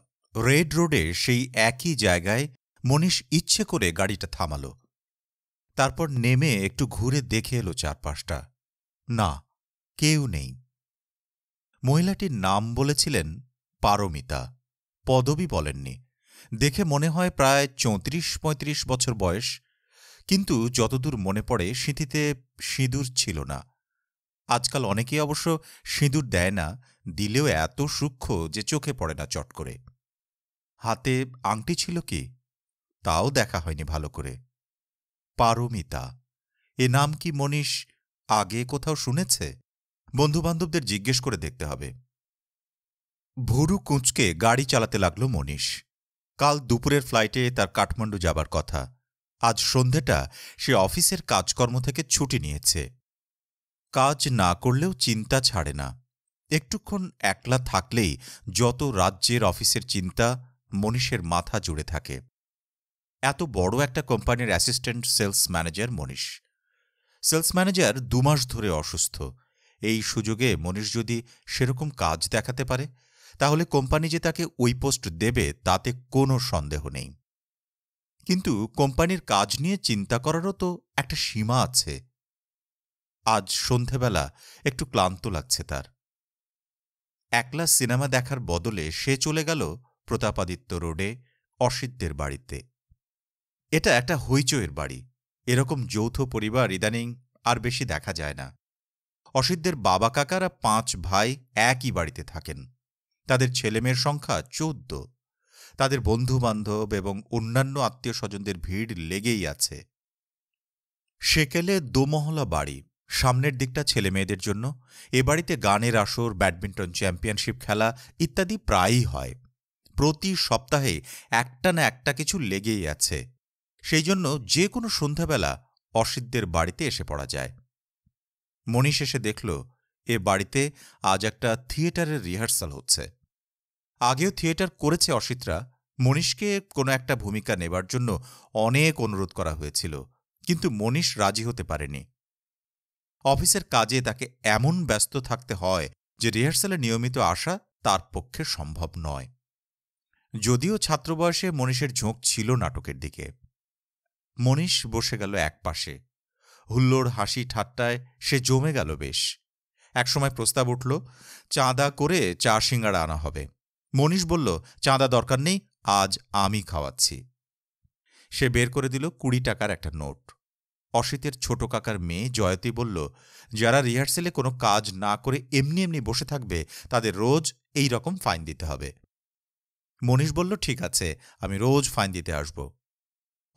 রেড রোডে সেই একই জায়গায় মনীষ ইচ্ছে করে গাড়িটা থামাল তারপর নেমে একটু ঘুরে দেখে এলো চারপাশটা না কেউ নেই মহিলাটির নাম বলেছিলেন পারমিতা পদবি বলেননি দেখে মনে হয় প্রায় চৌত্রিশ পঁয়ত্রিশ বছর বয়স কিন্তু যতদূর মনে পড়ে সিঁথিতে সিঁদুর ছিল না আজকাল অনেকেই অবশ্য সিঁদুর দেয় না দিলেও এত সূক্ষ্ম যে চোখে পড়ে না চট করে হাতে আংটি ছিল কি তাও দেখা হয়নি ভালো করে পারমিতা এ নাম কি মনীষ আগে কোথাও শুনেছে বন্ধুবান্ধবদের জিজ্ঞেস করে দেখতে হবে ভুরু কুঁচকে গাড়ি চালাতে লাগল মনীষ কাল দুপুরের ফ্লাইটে তার কাঠমান্ডু যাবার কথা আজ সন্ধেটা সে অফিসের কাজকর্ম থেকে ছুটি নিয়েছে কাজ না করলেও চিন্তা ছাড়ে না একটুক্ষণ একলা থাকলেই যত রাজ্যের অফিসের চিন্তা মনীষের মাথা জুড়ে থাকে এত বড় একটা কোম্পানির assistant sales manager Manish sales manager দুমাস ধরে অসুস্থ এই সুযোগে মনীষ যদি সেরকম কাজ দেখাতে পারে তাহলে কোম্পানি যে তাকে ওই পোস্ট দেবে তাতে কোনো সন্দেহ নেই কিন্তু কোম্পানির কাজ নিয়ে চিন্তা করারও তো একটা সীমা আছে আজ সন্ধেবেলা একটু ক্লান্ত লাগছে তার একলা সিনেমা দেখার বদলে সে চলে গেল প্রতাপাদিত্য রোডে অসিদ্ধের বাড়িতে এটা একটা হইচয়ের বাড়ি এরকম যৌথ পরিবার ইদানিং আর বেশি দেখা যায় না অসিদ্ধের বাবা কাকারা পাঁচ ভাই একই বাড়িতে থাকেন তাদের ছেলেমেয়ের সংখ্যা চৌদ্দ তাদের বন্ধুবান্ধব এবং অন্যান্য আত্মীয় স্বজনদের ভিড় লেগেই আছে সেকেলে দোমহলা বাড়ি সামনের দিকটা ছেলে মেয়েদের জন্য এ বাড়িতে গানের আসর ব্যাডমিন্টন চ্যাম্পিয়নশিপ খেলা ইত্যাদি প্রায়ই হয় প্রতি সপ্তাহে একটা না একটা কিছু লেগেই আছে সেই জন্য যে কোনো সন্ধ্যাবেলা অসিদ্ধের বাড়িতে এসে পড়া যায় মনীষ এসে দেখল এ বাড়িতে আজ একটা থিয়েটারের রিহার্সাল হচ্ছে আগেও থিয়েটার করেছে অসিতরা মনীষকে কোনো একটা ভূমিকা নেবার জন্য অনেক অনুরোধ করা হয়েছিল কিন্তু মনীষ রাজি হতে পারেনি অফিসের কাজে তাকে এমন ব্যস্ত থাকতে হয় যে রিহার্সালে নিয়মিত আসা তার পক্ষে সম্ভব নয় যদিও ছাত্রবয়সে মনীষের ঝোঁক ছিল নাটকের দিকে মনীষ বসে গেল একপাশে হুল্লোড় হাসি ঠাট্টায় সে জমে গেল বেশ একসময় প্রস্তাব উঠল চাঁদা করে চা সিঙ্গাড়া আনা হবে মনীষ বলল চাঁদা দরকার নেই আজ আমি খাওয়াচ্ছি সে বের করে দিল কুড়ি টাকার একটা নোট অসিতের ছোট কাকার মেয়ে জয়তী বলল যারা রিহার্সেলে কোনো কাজ না করে এমনি এমনি বসে থাকবে তাদের রোজ এই রকম ফাইন দিতে হবে মনীষ বলল ঠিক আছে আমি রোজ ফাইন দিতে আসব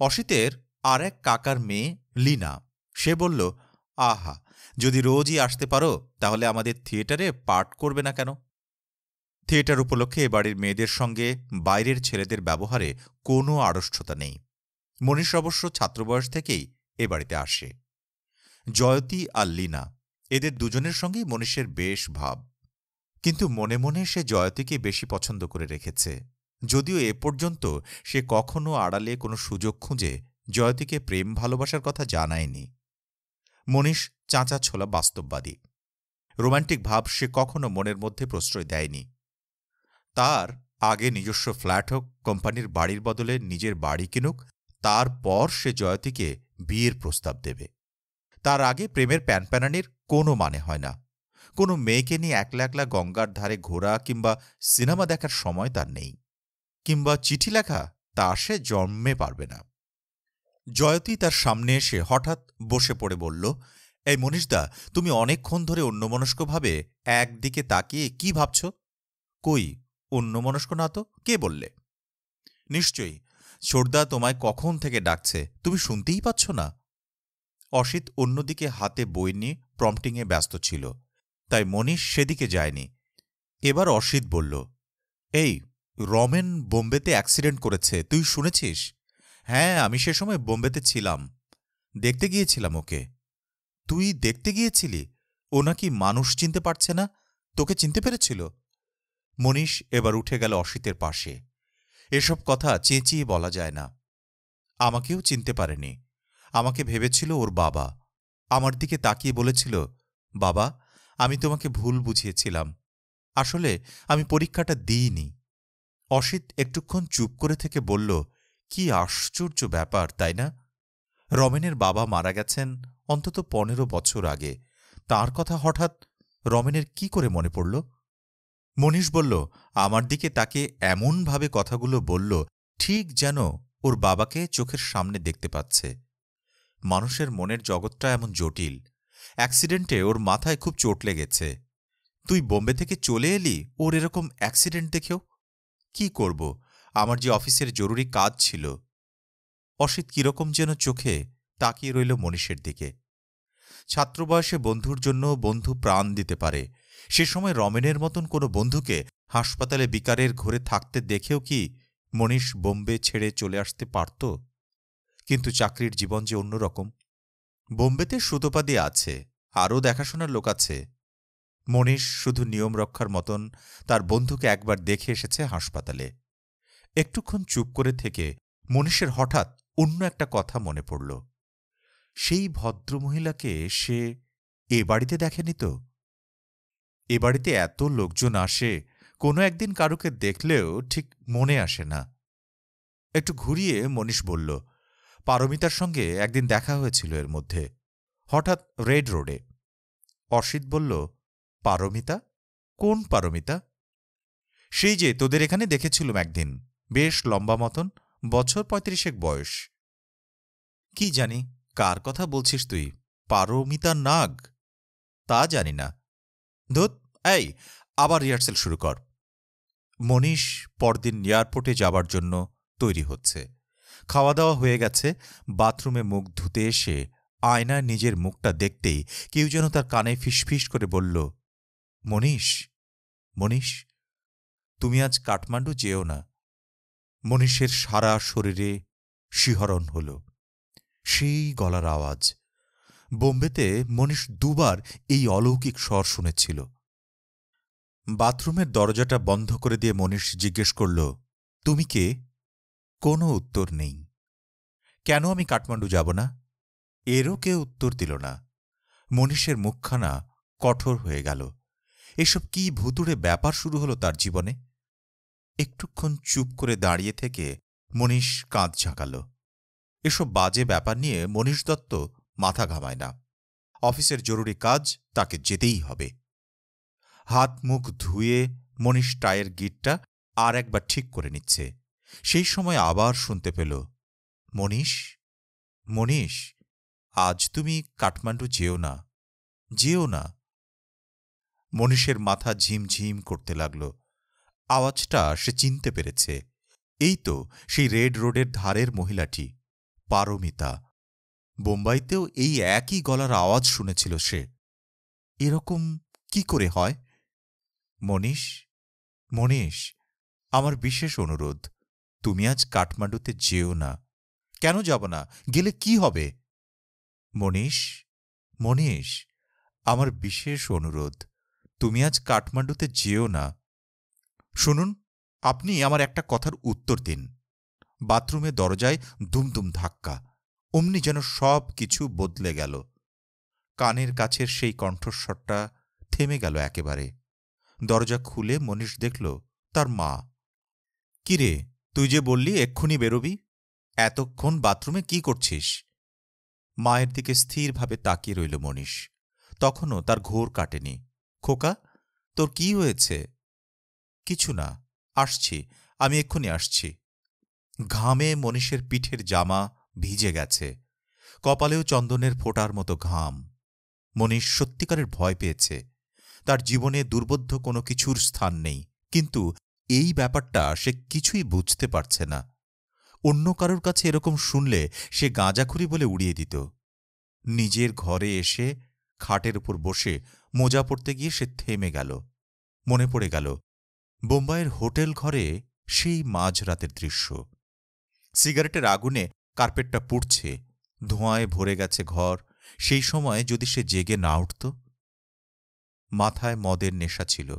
অসিতের আর এক কাকার মেয়ে লীনা সে বলল আহা যদি রোজই আসতে পারো তাহলে আমাদের থিয়েটারে পাঠ করবে না কেন থিয়েটার উপলক্ষে এ বাড়ির মেয়েদের সঙ্গে বাইরের ছেলেদের ব্যবহারে কোনো আড়ষ্টতা নেই মনীষ অবশ্য ছাত্রবয়স থেকেই এ বাড়িতে আসে জয়তী আর লীনা এদের দুজনের সঙ্গেই মনীষের বেশ ভাব কিন্তু মনে মনে সে জয়তীকে বেশি পছন্দ করে রেখেছে যদিও এ পর্যন্ত সে কখনো আড়ালে কোনো সুযোগ খুঁজে জয়তীকে প্রেম ভালোবাসার কথা জানায়নি মনীষ চাঁচা ছোলা বাস্তববাদী রোমান্টিক ভাব সে কখনো মনের মধ্যে প্রশ্রয় দেয়নি তার আগে নিজস্ব ফ্ল্যাট হোক কোম্পানির বাড়ির বদলে নিজের বাড়ি কিনুক তারপর সে জয়তীকে বিয়ের প্রস্তাব দেবে তার আগে প্রেমের প্যানপ্যানানির কোনো মানে হয় না কোনো মেয়েকে নিয়ে একলা একলা গঙ্গার ধারে ঘোরা কিংবা সিনেমা দেখার সময় তার নেই কিংবা চিঠি লেখা তা সে জন্মে পারবে না জয়তী তার সামনে এসে হঠাৎ বসে পড়ে বলল এই মনীষদা তুমি অনেকক্ষণ ধরে অন্যমনস্কভাবে একদিকে তাকিয়ে কি ভাবছ কই অন্যমনস্ক না তো কে বললে নিশ্চয়ই সর্দা তোমায় কখন থেকে ডাকছে তুমি শুনতেই পাচ্ছ না অসিত অন্যদিকে হাতে বই নিয়ে প্রম্পটিংয়ে ব্যস্ত ছিল তাই মনীষ সেদিকে যায়নি এবার অসিত বলল এই রমেন বোম্বেতে অ্যাক্সিডেন্ট করেছে তুই শুনেছিস হ্যাঁ আমি সে সময় বোম্বেতে ছিলাম দেখতে গিয়েছিলাম ওকে তুই দেখতে গিয়েছিলি ও নাকি মানুষ চিনতে পারছে না তোকে চিনতে পেরেছিল মনীষ এবার উঠে গেল অসিতের পাশে এসব কথা চেঁচিয়ে বলা যায় না আমাকেও চিনতে পারেনি আমাকে ভেবেছিল ওর বাবা আমার দিকে তাকিয়ে বলেছিল বাবা আমি তোমাকে ভুল বুঝিয়েছিলাম আসলে আমি পরীক্ষাটা দিইনি অসিত একটুক্ষণ চুপ করে থেকে বলল কি আশ্চর্য ব্যাপার তাই না রমেনের বাবা মারা গেছেন অন্তত পনেরো বছর আগে তার কথা হঠাৎ রমেনের কি করে মনে পড়ল মনীষ বলল আমার দিকে তাকে এমনভাবে কথাগুলো বলল ঠিক যেন ওর বাবাকে চোখের সামনে দেখতে পাচ্ছে মানুষের মনের জগৎটা এমন জটিল অ্যাক্সিডেন্টে ওর মাথায় খুব চোট লেগেছে তুই বোম্বে থেকে চলে এলি ওর এরকম অ্যাক্সিডেন্ট দেখেও কি করব আমার যে অফিসের জরুরি কাজ ছিল অসিত কীরকম যেন চোখে তাকিয়ে রইল মনীষের দিকে ছাত্রবয়সে বন্ধুর জন্য বন্ধু প্রাণ দিতে পারে সে সময় রমেনের মতন কোনো বন্ধুকে হাসপাতালে বিকারের ঘরে থাকতে দেখেও কি মনীষ বোম্বে ছেড়ে চলে আসতে পারত কিন্তু চাকরির জীবন যে অন্যরকম বোম্বেতে সুতোপাদি আছে আরও দেখাশোনার লোক আছে মনীষ শুধু নিয়ম রক্ষার মতন তার বন্ধুকে একবার দেখে এসেছে হাসপাতালে একটুক্ষণ চুপ করে থেকে মনীষের হঠাৎ অন্য একটা কথা মনে পড়ল সেই ভদ্রমহিলাকে সে এ বাড়িতে দেখেনি তো এ বাড়িতে এত লোকজন আসে কোনো একদিন কারুকে দেখলেও ঠিক মনে আসে না একটু ঘুরিয়ে মনীষ বলল পারমিতার সঙ্গে একদিন দেখা হয়েছিল এর মধ্যে হঠাৎ রেড রোডে অসিত বলল পারমিতা কোন পারমিতা সেই যে তোদের এখানে দেখেছিলুম একদিন বেশ লম্বা মতন বছর পঁয়ত্রিশেক বয়স কি জানি কার কথা বলছিস তুই পারমিতা নাগ তা জানি না ধুত এই আবার রিহার্সেল শুরু কর মনীষ পরদিন এয়ারপোর্টে যাবার জন্য তৈরি হচ্ছে খাওয়া দাওয়া হয়ে গেছে বাথরুমে মুখ ধুতে এসে আয়নায় নিজের মুখটা দেখতেই কেউ যেন তার কানে ফিসফিস করে বলল মনীষ মনীষ তুমি আজ কাঠমান্ডু যেও না মনীষের সারা শরীরে শিহরণ হল সেই গলার আওয়াজ বোম্বেতে মনীষ দুবার এই অলৌকিক স্বর শুনেছিল বাথরুমের দরজাটা বন্ধ করে দিয়ে মনীষ জিজ্ঞেস করল তুমি কে কোনো উত্তর নেই কেন আমি কাঠমান্ডু যাব না এরও কেউ উত্তর দিল না মনীষের মুখখানা কঠোর হয়ে গেল এসব কি ভুতুড়ে ব্যাপার শুরু হলো তার জীবনে একটুক্ষণ চুপ করে দাঁড়িয়ে থেকে মনীষ কাঁধ ঝাঁকাল এসব বাজে ব্যাপার নিয়ে মনীষ দত্ত মাথা ঘামায় না অফিসের জরুরি কাজ তাকে যেতেই হবে হাত মুখ ধুয়ে মনীষ টায়ের গিটটা আর একবার ঠিক করে নিচ্ছে সেই সময় আবার শুনতে পেল মনীষ মনীষ আজ তুমি কাঠমান্ডু যেও না যেও না মনীষের মাথা ঝিমঝিম করতে লাগল আওয়াজটা সে চিনতে পেরেছে এই তো সেই রেড রোডের ধারের মহিলাটি পারমিতা বোম্বাইতেও এই একই গলার আওয়াজ শুনেছিল সে এরকম কি করে হয় মনীষ মনীষ আমার বিশেষ অনুরোধ তুমি আজ কাঠমান্ডুতে যেও না কেন যাব না গেলে কি হবে মনীষ মনীষ আমার বিশেষ অনুরোধ তুমি আজ কাঠমান্ডুতে যেও না শুনুন আপনি আমার একটা কথার উত্তর দিন বাথরুমে দরজায় দুমদুম ধাক্কা অমনি যেন সব কিছু বদলে গেল কানের কাছের সেই কণ্ঠস্বরটা থেমে গেল একেবারে দরজা খুলে মনীষ দেখল তার মা কিরে তুই যে বললি এক্ষুনি বেরোবি এতক্ষণ বাথরুমে কি করছিস মায়ের দিকে স্থিরভাবে তাকিয়ে রইল মনীষ তখনও তার ঘোর কাটেনি খোকা তোর কি হয়েছে কিছু না আসছি আমি এক্ষুনি আসছি ঘামে মনীষের পিঠের জামা ভিজে গেছে কপালেও চন্দনের ফোটার মতো ঘাম মনীষ সত্যিকারের ভয় পেয়েছে তার জীবনে দুর্বোধ্য কোনো কিছুর স্থান নেই কিন্তু এই ব্যাপারটা সে কিছুই বুঝতে পারছে না অন্য কারোর কাছে এরকম শুনলে সে গাঁজাখুরি বলে উড়িয়ে দিত নিজের ঘরে এসে খাটের উপর বসে মোজা পড়তে গিয়ে সে থেমে গেল মনে পড়ে গেল বোম্বাইয়ের হোটেল ঘরে সেই মাঝরাতের দৃশ্য সিগারেটের আগুনে কার্পেটটা পুড়ছে ধোঁয়ায় ভরে গেছে ঘর সেই সময়ে যদি সে জেগে না উঠত মাথায় মদের নেশা ছিল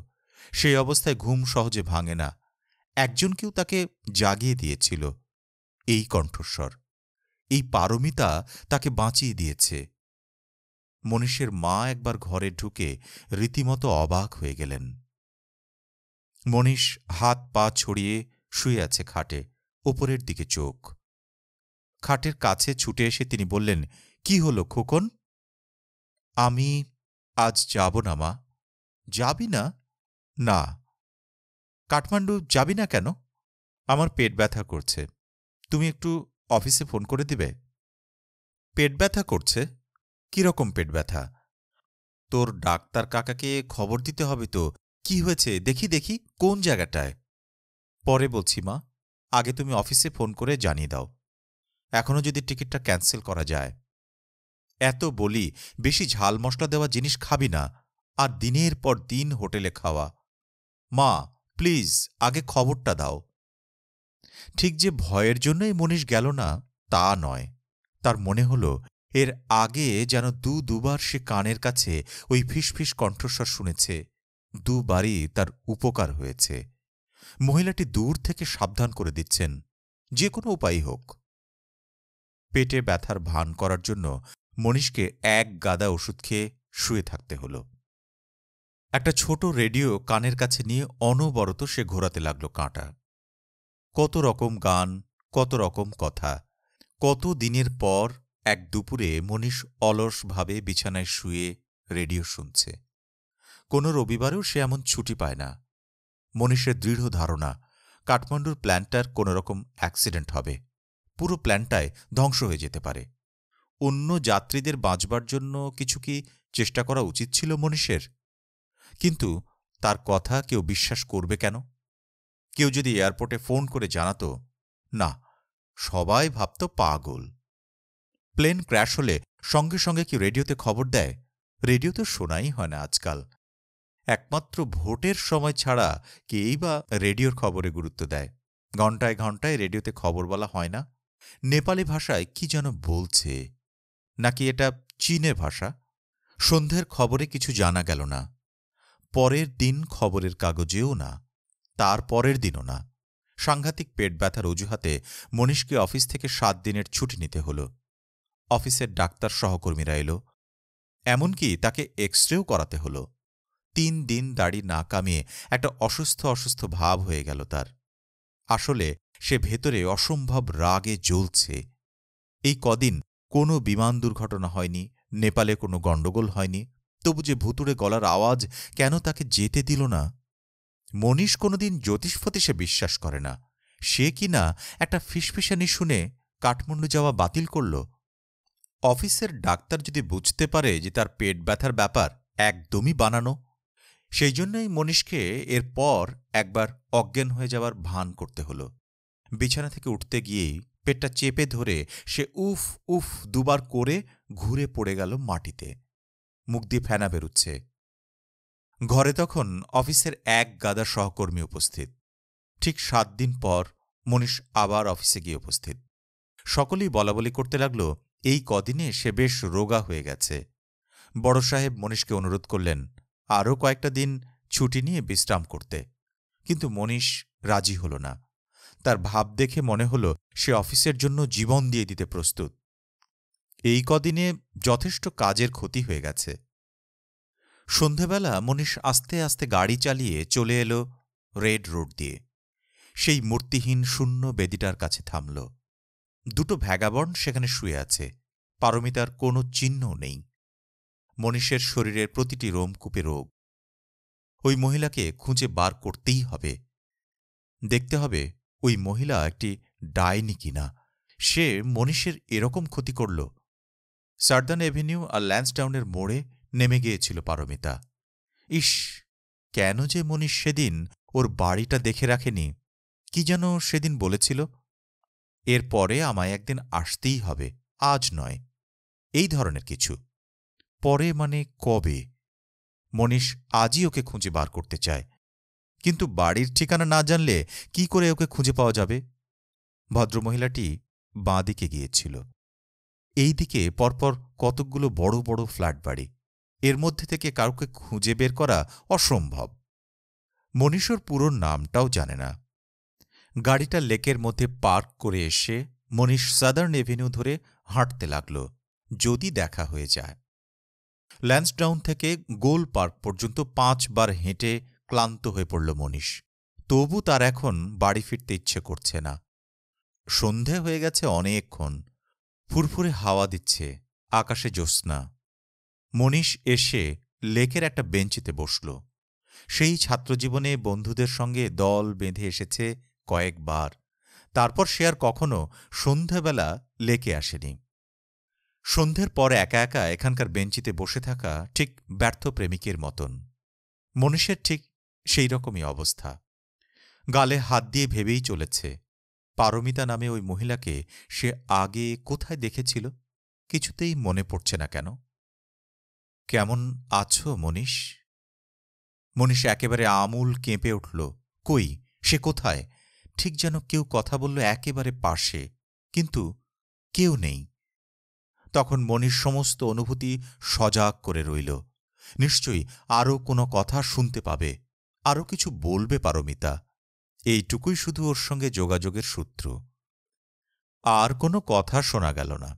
সেই অবস্থায় ঘুম সহজে ভাঙে না একজনকেও তাকে জাগিয়ে দিয়েছিল এই কণ্ঠস্বর এই পারমিতা তাকে বাঁচিয়ে দিয়েছে মনীষের মা একবার ঘরে ঢুকে রীতিমতো অবাক হয়ে গেলেন মনীষ হাত পা ছড়িয়ে শুয়ে আছে খাটে ওপরের দিকে চোখ খাটের কাছে ছুটে এসে তিনি বললেন কি হলো খোকন আমি আজ যাব না মা যাবি না না কাঠমান্ডু যাবি না কেন আমার পেট ব্যথা করছে তুমি একটু অফিসে ফোন করে দিবে পেট ব্যথা করছে কীরকম পেট ব্যথা তোর ডাক্তার কাকাকে খবর দিতে হবে তো কি হয়েছে দেখি দেখি কোন জায়গাটায় পরে বলছি মা আগে তুমি অফিসে ফোন করে জানিয়ে দাও এখনও যদি টিকিটটা ক্যান্সেল করা যায় এত বলি বেশি ঝাল মশলা দেওয়া জিনিস খাবি না আর দিনের পর দিন হোটেলে খাওয়া মা প্লিজ আগে খবরটা দাও ঠিক যে ভয়ের জন্যই মনীষ গেল না তা নয় তার মনে হল এর আগে যেন দু দুবার সে কানের কাছে ওই ফিসফিস কণ্ঠস্বর শুনেছে দুবারই তার উপকার হয়েছে মহিলাটি দূর থেকে সাবধান করে দিচ্ছেন যে কোনো উপায়ই হোক পেটে ব্যথার ভান করার জন্য মনীষকে এক গাদা ওষুধ খেয়ে শুয়ে থাকতে হল একটা ছোট রেডিও কানের কাছে নিয়ে অনবরত সে ঘোরাতে লাগল কাঁটা কত রকম গান কত রকম কথা কত দিনের পর এক দুপুরে মনীষ অলসভাবে বিছানায় শুয়ে রেডিও শুনছে কোনো রবিবারেও সে এমন ছুটি পায় না মনীষের দৃঢ় ধারণা কাঠমান্ডুর প্ল্যান্টার কোনোরকম অ্যাক্সিডেন্ট হবে পুরো প্ল্যানটায় ধ্বংস হয়ে যেতে পারে অন্য যাত্রীদের বাঁচবার জন্য কিছু কি চেষ্টা করা উচিত ছিল মনীষের কিন্তু তার কথা কেউ বিশ্বাস করবে কেন কেউ যদি এয়ারপোর্টে ফোন করে জানাত না সবাই ভাবত পাগল প্লেন ক্র্যাশ হলে সঙ্গে সঙ্গে কি রেডিওতে খবর দেয় রেডিও তো শোনাই হয় না আজকাল একমাত্র ভোটের সময় ছাড়া কেই বা রেডিওর খবরে গুরুত্ব দেয় ঘণ্টায় ঘণ্টায় রেডিওতে খবর বলা হয় না নেপালি ভাষায় কি যেন বলছে নাকি এটা চীনে ভাষা সন্ধ্যের খবরে কিছু জানা গেল না পরের দিন খবরের কাগজেও না তার পরের দিনও না সাংঘাতিক পেট ব্যথার অজুহাতে মনীষকে অফিস থেকে সাত দিনের ছুটি নিতে হল অফিসের ডাক্তার সহকর্মীরা এল এমনকি তাকে এক্স রেও করাতে হল তিন দিন দাড়ি না কামিয়ে একটা অসুস্থ অসুস্থ ভাব হয়ে গেল তার আসলে সে ভেতরে অসম্ভব রাগে জ্বলছে এই কদিন কোনো বিমান দুর্ঘটনা হয়নি নেপালে কোনো গণ্ডগোল হয়নি তবু যে ভুতুড়ে গলার আওয়াজ কেন তাকে যেতে দিল না মনীষ কোনোদিন জ্যোতিষ সে বিশ্বাস করে না সে কিনা একটা ফিসফিসানি শুনে কাঠমান্ডু যাওয়া বাতিল করল অফিসের ডাক্তার যদি বুঝতে পারে যে তার পেট ব্যথার ব্যাপার একদমই বানানো সেই জন্যই মনীষকে এরপর একবার অজ্ঞান হয়ে যাওয়ার ভান করতে হলো বিছানা থেকে উঠতে গিয়েই পেটটা চেপে ধরে সে উফ উফ দুবার করে ঘুরে পড়ে গেল মাটিতে মুখ দিয়ে ফেনা বেরুচ্ছে ঘরে তখন অফিসের এক গাদা সহকর্মী উপস্থিত ঠিক সাত দিন পর মনীষ আবার অফিসে গিয়ে উপস্থিত সকলেই বলাবলি করতে লাগল এই কদিনে সে বেশ রোগা হয়ে গেছে বড় সাহেব মনীষকে অনুরোধ করলেন আরও কয়েকটা দিন ছুটি নিয়ে বিশ্রাম করতে কিন্তু মনীষ রাজি হল না তার ভাব দেখে মনে হল সে অফিসের জন্য জীবন দিয়ে দিতে প্রস্তুত এই কদিনে যথেষ্ট কাজের ক্ষতি হয়ে গেছে সন্ধেবেলা মনীষ আস্তে আস্তে গাড়ি চালিয়ে চলে এলো রেড রোড দিয়ে সেই মূর্তিহীন শূন্য বেদিটার কাছে থামল দুটো ভ্যাগাবর্ণ সেখানে শুয়ে আছে পারমিতার কোনো চিহ্ন নেই মনীষের শরীরের প্রতিটি রোমকূপে রোগ ওই মহিলাকে খুঁজে বার করতেই হবে দেখতে হবে ওই মহিলা একটি ডাইনি কিনা সে মনীষের এরকম ক্ষতি করল সার্দান এভিনিউ আর ল্যান্সডাউনের মোড়ে নেমে গিয়েছিল পারমিতা ইস কেন যে মনীষ সেদিন ওর বাড়িটা দেখে রাখেনি কি যেন সেদিন বলেছিল এরপরে আমায় একদিন আসতেই হবে আজ নয় এই ধরনের কিছু পরে মানে কবে মনীষ আজই ওকে খুঁজে বার করতে চায় কিন্তু বাড়ির ঠিকানা না জানলে কি করে ওকে খুঁজে পাওয়া যাবে ভদ্রমহিলাটি বাঁ দিকে গিয়েছিল এই দিকে পরপর কতকগুলো বড় বড় ফ্ল্যাট বাড়ি এর মধ্যে থেকে কাউকে খুঁজে বের করা অসম্ভব মনীষর পুরো নামটাও জানে না গাড়িটা লেকের মধ্যে পার্ক করে এসে মনীষ সাদার্ন এভিনিউ ধরে হাঁটতে লাগল যদি দেখা হয়ে যায় ল্যান্সডাউন থেকে গোল পার্ক পর্যন্ত পাঁচবার হেঁটে ক্লান্ত হয়ে পড়ল মনীষ তবু তার এখন বাড়ি ফিরতে ইচ্ছে করছে না সন্ধে হয়ে গেছে অনেকক্ষণ ফুরফুরে হাওয়া দিচ্ছে আকাশে জ্যোৎস্না মনীষ এসে লেকের একটা বেঞ্চিতে বসল সেই ছাত্রজীবনে বন্ধুদের সঙ্গে দল বেঁধে এসেছে কয়েকবার তারপর সে আর কখনো সন্ধেবেলা লেকে আসেনি সন্ধ্যের পর একা একা এখানকার বেঞ্চিতে বসে থাকা ঠিক ব্যর্থ প্রেমিকের মতন মনীষের ঠিক সেই রকমই অবস্থা গালে হাত দিয়ে ভেবেই চলেছে পারমিতা নামে ওই মহিলাকে সে আগে কোথায় দেখেছিল কিছুতেই মনে পড়ছে না কেন কেমন আছো মনীষ মনীষ একেবারে আমূল কেঁপে উঠল কই সে কোথায় ঠিক যেন কেউ কথা বলল একেবারে পাশে কিন্তু কেউ নেই তখন মনীষ সমস্ত অনুভূতি সজাগ করে রইল নিশ্চয়ই আরও কোনো কথা শুনতে পাবে আরও কিছু বলবে পারমিতা এইটুকুই শুধু ওর সঙ্গে যোগাযোগের সূত্র আর কোনো কথা শোনা গেল না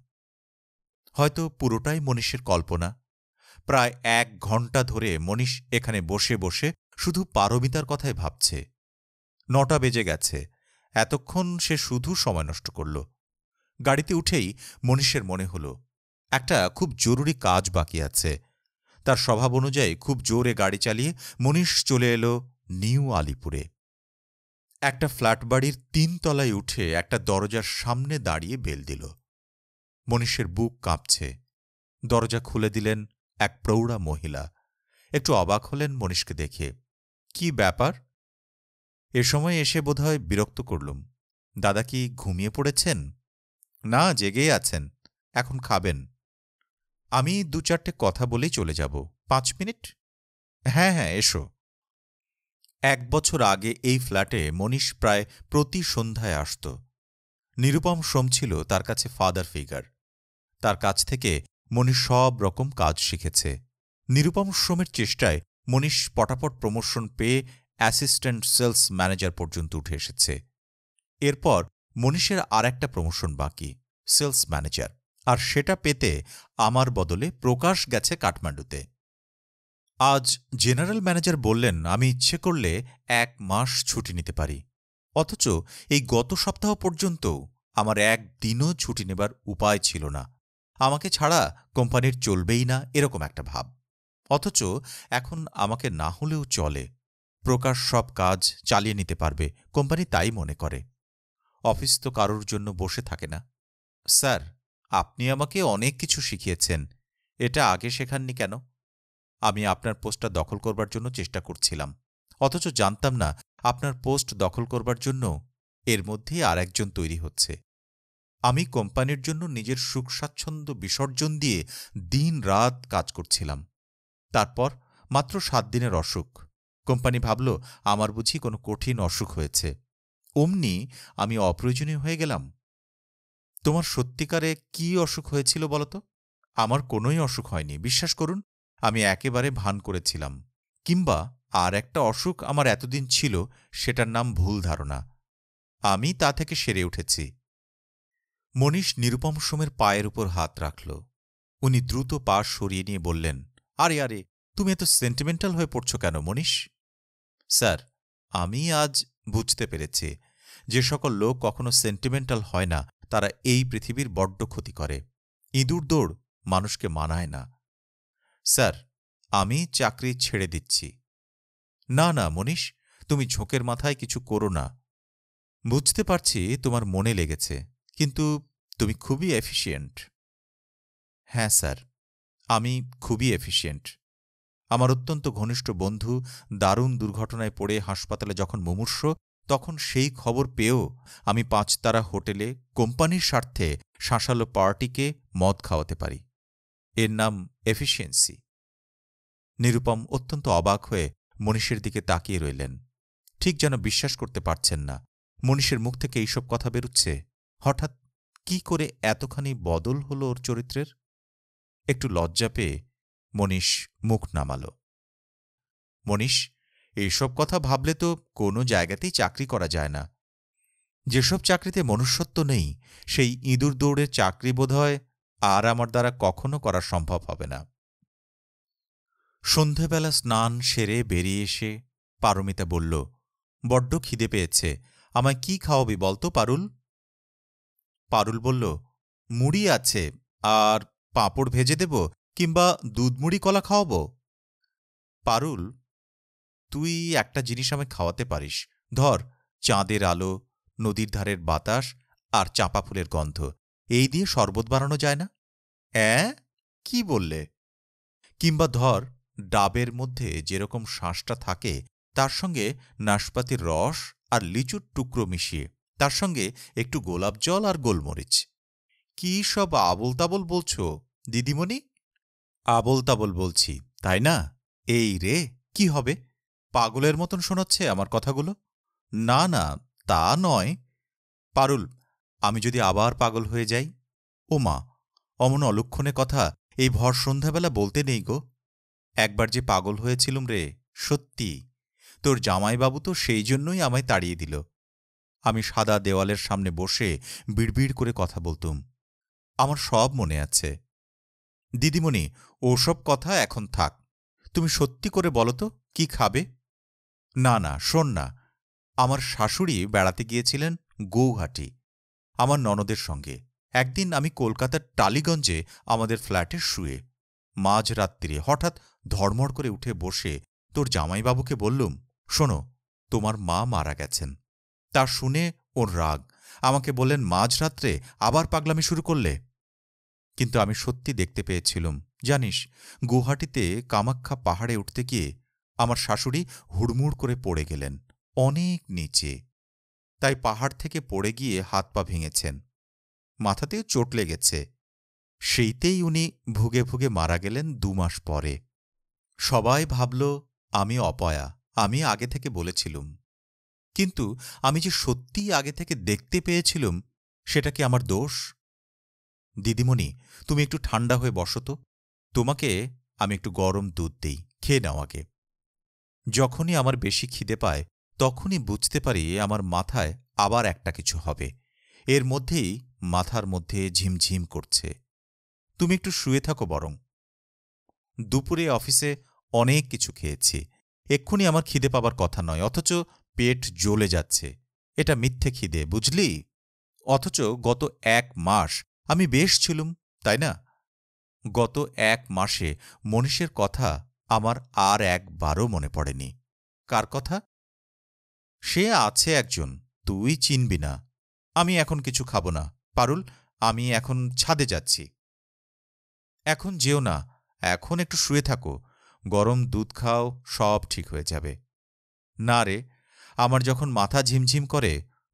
হয়তো পুরোটাই মনীষের কল্পনা প্রায় এক ঘন্টা ধরে মনীষ এখানে বসে বসে শুধু পারমিতার কথাই ভাবছে নটা বেজে গেছে এতক্ষণ সে শুধু সময় নষ্ট করল গাড়িতে উঠেই মনীষের মনে হল একটা খুব জরুরি কাজ বাকি আছে তার স্বভাব অনুযায়ী খুব জোরে গাড়ি চালিয়ে মনীষ চলে এলো নিউ আলিপুরে একটা ফ্ল্যাট বাড়ির তলায় উঠে একটা দরজার সামনে দাঁড়িয়ে বেল দিল মনীষের বুক কাঁপছে দরজা খুলে দিলেন এক প্রৌঢ়া মহিলা একটু অবাক হলেন মনীষকে দেখে কি ব্যাপার এ সময় এসে বোধহয় বিরক্ত করলুম দাদা কি ঘুমিয়ে পড়েছেন না জেগেই আছেন এখন খাবেন আমি দু চারটে কথা বলেই চলে যাব পাঁচ মিনিট হ্যাঁ হ্যাঁ এসো এক বছর আগে এই ফ্ল্যাটে মনীষ প্রায় প্রতি সন্ধ্যায় আসত নিরুপম সোম ছিল তার কাছে ফাদার ফিগার তার কাছ থেকে মনীষ সব রকম কাজ শিখেছে নিরুপম সোমের চেষ্টায় মনীষ পটাপট প্রমোশন পেয়ে অ্যাসিস্ট্যান্ট সেলস ম্যানেজার পর্যন্ত উঠে এসেছে এরপর মনীষের আর একটা প্রমোশন বাকি সেলস ম্যানেজার আর সেটা পেতে আমার বদলে প্রকাশ গেছে কাঠমান্ডুতে আজ জেনারেল ম্যানেজার বললেন আমি ইচ্ছে করলে এক মাস ছুটি নিতে পারি অথচ এই গত সপ্তাহ পর্যন্ত আমার একদিনও ছুটি নেবার উপায় ছিল না আমাকে ছাড়া কোম্পানির চলবেই না এরকম একটা ভাব অথচ এখন আমাকে না হলেও চলে প্রকাশ সব কাজ চালিয়ে নিতে পারবে কোম্পানি তাই মনে করে অফিস তো কারোর জন্য বসে থাকে না স্যার আপনি আমাকে অনেক কিছু শিখিয়েছেন এটা আগে শেখাননি কেন আমি আপনার পোস্টটা দখল করবার জন্য চেষ্টা করছিলাম অথচ জানতাম না আপনার পোস্ট দখল করবার জন্য এর মধ্যেই আর একজন তৈরি হচ্ছে আমি কোম্পানির জন্য নিজের সুখ স্বাচ্ছন্দ্য বিসর্জন দিয়ে দিন রাত কাজ করছিলাম তারপর মাত্র সাত দিনের অসুখ কোম্পানি ভাবল আমার বুঝি কোনো কঠিন অসুখ হয়েছে অমনি আমি অপ্রয়োজনীয় হয়ে গেলাম তোমার সত্যিকারে কি অসুখ হয়েছিল বলতো আমার কোনোই অসুখ হয়নি বিশ্বাস করুন আমি একেবারে ভান করেছিলাম কিংবা আর একটা অসুখ আমার এতদিন ছিল সেটার নাম ভুল ধারণা আমি তা থেকে সেরে উঠেছি মনীষ নিরুপম সোমের পায়ের উপর হাত রাখল উনি দ্রুত পা সরিয়ে নিয়ে বললেন আরে আরে তুমি এত সেন্টিমেন্টাল হয়ে পড়ছ কেন মনীষ স্যার আমি আজ বুঝতে পেরেছি যে সকল লোক কখনো সেন্টিমেন্টাল হয় না তারা এই পৃথিবীর বড্ড ক্ষতি করে ইঁদুর দৌড় মানুষকে মানায় না স্যার আমি চাকরি ছেড়ে দিচ্ছি না না মনীষ তুমি ঝোঁকের মাথায় কিছু করো না বুঝতে পারছি তোমার মনে লেগেছে কিন্তু তুমি খুবই এফিসিয়েন্ট হ্যাঁ স্যার আমি খুবই এফিসিয়েন্ট আমার অত্যন্ত ঘনিষ্ঠ বন্ধু দারুণ দুর্ঘটনায় পড়ে হাসপাতালে যখন মুমূর্ষ তখন সেই খবর পেয়েও আমি পাঁচতারা হোটেলে কোম্পানির স্বার্থে শাঁসালো পার্টিকে মদ খাওয়াতে পারি এর নাম এফিসিয়েন্সি নিরুপম অত্যন্ত অবাক হয়ে মনীষের দিকে তাকিয়ে রইলেন ঠিক যেন বিশ্বাস করতে পারছেন না মনীষের মুখ থেকে এইসব কথা বেরুচ্ছে হঠাৎ কি করে এতখানি বদল হল ওর চরিত্রের একটু লজ্জা পেয়ে মনীষ মুখ নামাল মনীষ এইসব কথা ভাবলে তো কোনো জায়গাতেই চাকরি করা যায় না যেসব চাকরিতে মনুষ্যত্ব নেই সেই ইঁদুর দৌড়ের চাকরি বোধহয় আর আমার দ্বারা কখনো করা সম্ভব হবে না সন্ধেবেলা স্নান সেরে বেরিয়ে এসে পারমিতা বলল বড্ড খিদে পেয়েছে আমায় কি খাওয়াবি বলতো পারুল পারুল বলল মুড়ি আছে আর পাঁপড় ভেজে দেব কিংবা দুধ মুড়ি কলা খাওয়াবো পারুল তুই একটা জিনিস আমায় খাওয়াতে পারিস ধর চাঁদের আলো নদীর ধারের বাতাস আর চাঁপা ফুলের গন্ধ এই দিয়ে শরবত বানানো যায় না অ্যাঁ কি বললে কিংবা ধর ডাবের মধ্যে যেরকম শাঁসটা থাকে তার সঙ্গে নাশপাতির রস আর লিচুর টুকরো মিশিয়ে তার সঙ্গে একটু গোলাপ জল আর গোলমরিচ কি সব আবল তাবল বলছো দিদিমণি আবল তাবল বলছি তাই না এই রে কি হবে পাগলের মতন শোনাচ্ছে আমার কথাগুলো না না তা নয় পারুল আমি যদি আবার পাগল হয়ে যাই ও মা অমন অলক্ষণে কথা এই ভর সন্ধ্যাবেলা বলতে নেই গো একবার যে পাগল হয়েছিলুম রে সত্যি তোর জামাইবাবু তো সেই জন্যই আমায় তাড়িয়ে দিল আমি সাদা দেওয়ালের সামনে বসে বিড়বিড় করে কথা বলতুম আমার সব মনে আছে দিদিমণি ওসব কথা এখন থাক তুমি সত্যি করে বলো তো কি খাবে না না শোন না আমার শাশুড়ি বেড়াতে গিয়েছিলেন গৌহাটি আমার ননদের সঙ্গে একদিন আমি কলকাতার টালিগঞ্জে আমাদের ফ্ল্যাটে শুয়ে মাঝ হঠাৎ ধর্মড় করে উঠে বসে তোর জামাইবাবুকে বললুম শোনো তোমার মা মারা গেছেন তা শুনে ওর রাগ আমাকে বললেন মাঝরাত্রে আবার পাগলামি শুরু করলে কিন্তু আমি সত্যি দেখতে পেয়েছিলুম জানিস গুহাটিতে কামাখ্যা পাহাড়ে উঠতে গিয়ে আমার শাশুড়ি হুড়মুড় করে পড়ে গেলেন অনেক নিচে তাই পাহাড় থেকে পড়ে গিয়ে হাত পা ভেঙেছেন মাথাতেও চোট লেগেছে সেইতেই উনি ভুগে ভুগে মারা গেলেন দু মাস পরে সবাই ভাবল আমি অপয়া আমি আগে থেকে বলেছিলুম কিন্তু আমি যে সত্যিই আগে থেকে দেখতে পেয়েছিলুম সেটা কি আমার দোষ দিদিমণি তুমি একটু ঠান্ডা হয়ে বসো তো তোমাকে আমি একটু গরম দুধ দিই খেয়ে নাও আগে যখনই আমার বেশি খিদে পায় তখনই বুঝতে পারি আমার মাথায় আবার একটা কিছু হবে এর মধ্যেই মাথার মধ্যে ঝিমঝিম করছে তুমি একটু শুয়ে থাকো বরং দুপুরে অফিসে অনেক কিছু খেয়েছি এক্ষুনি আমার খিদে পাবার কথা নয় অথচ পেট জ্বলে যাচ্ছে এটা মিথ্যে খিদে বুঝলি অথচ গত এক মাস আমি বেশ ছিলুম তাই না গত এক মাসে মনীষের কথা আমার আর একবারও মনে পড়েনি কার কথা সে আছে একজন তুই চিনবি না আমি এখন কিছু খাব না পারুল আমি এখন ছাদে যাচ্ছি এখন যেও না এখন একটু শুয়ে থাকো গরম দুধ খাও সব ঠিক হয়ে যাবে না রে আমার যখন মাথা ঝিমঝিম করে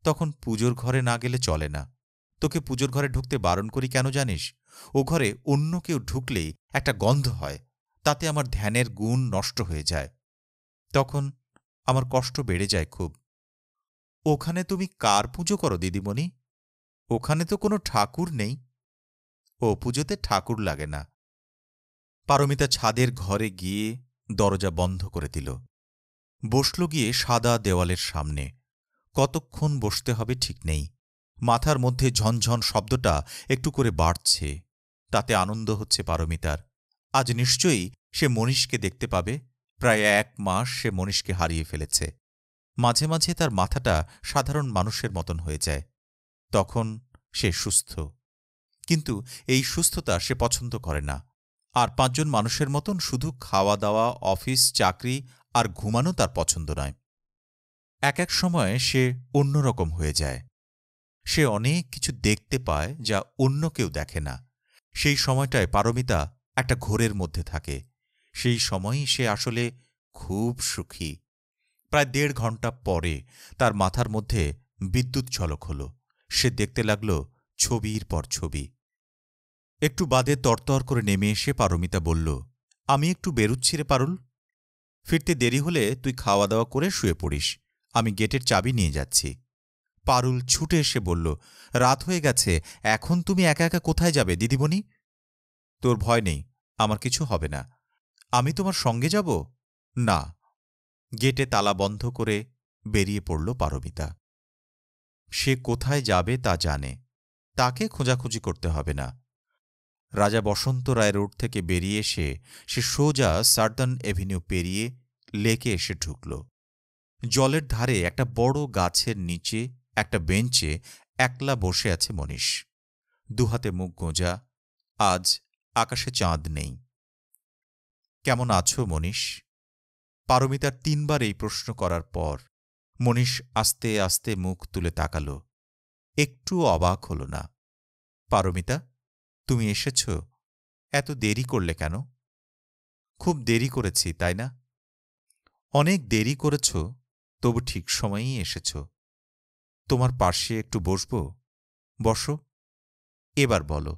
তখন পুজোর ঘরে না গেলে চলে না তোকে পুজোর ঘরে ঢুকতে বারণ করি কেন জানিস ও ঘরে অন্য কেউ ঢুকলেই একটা গন্ধ হয় তাতে আমার ধ্যানের গুণ নষ্ট হয়ে যায় তখন আমার কষ্ট বেড়ে যায় খুব ওখানে তুমি কার পুজো করো দিদিমণি ওখানে তো কোনো ঠাকুর নেই ও পুজোতে ঠাকুর লাগে না পারমিতা ছাদের ঘরে গিয়ে দরজা বন্ধ করে দিল বসল গিয়ে সাদা দেওয়ালের সামনে কতক্ষণ বসতে হবে ঠিক নেই মাথার মধ্যে ঝনঝন শব্দটা একটু করে বাড়ছে তাতে আনন্দ হচ্ছে পারমিতার আজ নিশ্চয়ই সে মনীষকে দেখতে পাবে প্রায় এক মাস সে মনীষকে হারিয়ে ফেলেছে মাঝে মাঝে তার মাথাটা সাধারণ মানুষের মতন হয়ে যায় তখন সে সুস্থ কিন্তু এই সুস্থতা সে পছন্দ করে না আর পাঁচজন মানুষের মতন শুধু খাওয়া দাওয়া অফিস চাকরি আর ঘুমানো তার পছন্দ নয় এক এক সময়ে সে অন্যরকম হয়ে যায় সে অনেক কিছু দেখতে পায় যা অন্য কেউ দেখে না সেই সময়টায় পারমিতা একটা ঘোরের মধ্যে থাকে সেই সময়ই সে আসলে খুব সুখী প্রায় দেড় ঘন্টা পরে তার মাথার মধ্যে বিদ্যুৎ ঝলক হল সে দেখতে লাগল ছবির পর ছবি একটু বাদে তরতর করে নেমে এসে পারমিতা বলল আমি একটু বেরুচ্ছি রে পারুল ফিরতে দেরি হলে তুই খাওয়া দাওয়া করে শুয়ে পড়িস আমি গেটের চাবি নিয়ে যাচ্ছি পারুল ছুটে এসে বলল রাত হয়ে গেছে এখন তুমি একা একা কোথায় যাবে দিদিমণি তোর ভয় নেই আমার কিছু হবে না আমি তোমার সঙ্গে যাব না গেটে তালা বন্ধ করে বেরিয়ে পড়ল পারমিতা সে কোথায় যাবে তা জানে তাকে খোঁজাখুঁজি করতে হবে না রাজা বসন্ত রায় রোড থেকে বেরিয়ে এসে সে সোজা সার্দান এভিনিউ পেরিয়ে লেকে এসে ঢুকল জলের ধারে একটা বড় গাছের নিচে একটা বেঞ্চে একলা বসে আছে মনীষ দুহাতে মুখ গোঁজা আজ আকাশে চাঁদ নেই কেমন আছো মনীষ পারমিতার তিনবার এই প্রশ্ন করার পর মনীষ আস্তে আস্তে মুখ তুলে তাকাল একটু অবাক হল না পারমিতা তুমি এসেছ এত দেরি করলে কেন খুব দেরি করেছি তাই না অনেক দেরি করেছ তবু ঠিক সময়েই এসেছ তোমার পাশে একটু বসব বসো এবার বলো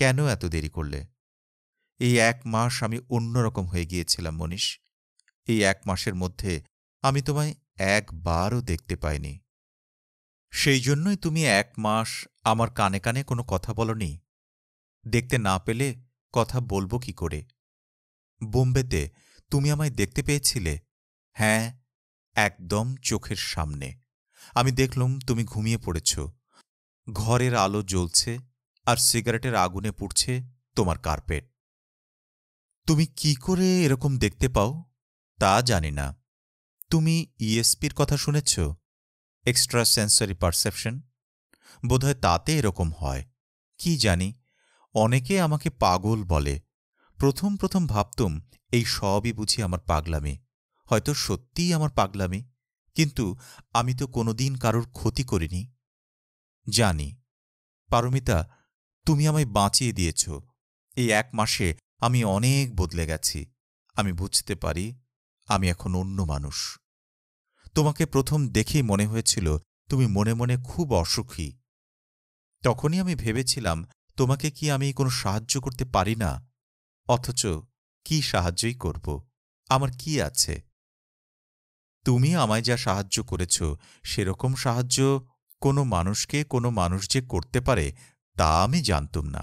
কেন এত দেরি করলে এই এক মাস আমি অন্যরকম হয়ে গিয়েছিলাম মনীষ এই এক মাসের মধ্যে আমি তোমায় একবারও দেখতে পাইনি সেই জন্যই তুমি এক মাস আমার কানে কানে কোনো কথা বলনি দেখতে না পেলে কথা বলবো কি করে বোম্বেতে তুমি আমায় দেখতে পেয়েছিলে হ্যাঁ একদম চোখের সামনে আমি দেখলুম তুমি ঘুমিয়ে পড়েছ ঘরের আলো জ্বলছে আর সিগারেটের আগুনে পুড়ছে তোমার কার্পেট তুমি কি করে এরকম দেখতে পাও তা জানি না তুমি ইএসপির e কথা শুনেছ এক্সট্রা সেন্সরি পারসেপশন বোধহয় তাতে এরকম হয় কি জানি অনেকে আমাকে পাগল বলে প্রথম প্রথম ভাবতুম এই সবই বুঝি আমার পাগলামি হয়তো সত্যিই আমার পাগলামি কিন্তু আমি তো কোনোদিন কারোর ক্ষতি করিনি জানি পারমিতা তুমি আমায় বাঁচিয়ে দিয়েছ এই এক মাসে আমি অনেক বদলে গেছি আমি বুঝতে পারি আমি এখন অন্য মানুষ তোমাকে প্রথম দেখেই মনে হয়েছিল তুমি মনে মনে খুব অসুখী তখনই আমি ভেবেছিলাম তোমাকে কি আমি কোনো সাহায্য করতে পারি না অথচ কি সাহায্যই করব আমার কি আছে তুমি আমায় যা সাহায্য করেছ সেরকম সাহায্য কোনো মানুষকে কোনো মানুষ যে করতে পারে তা আমি জানতুম না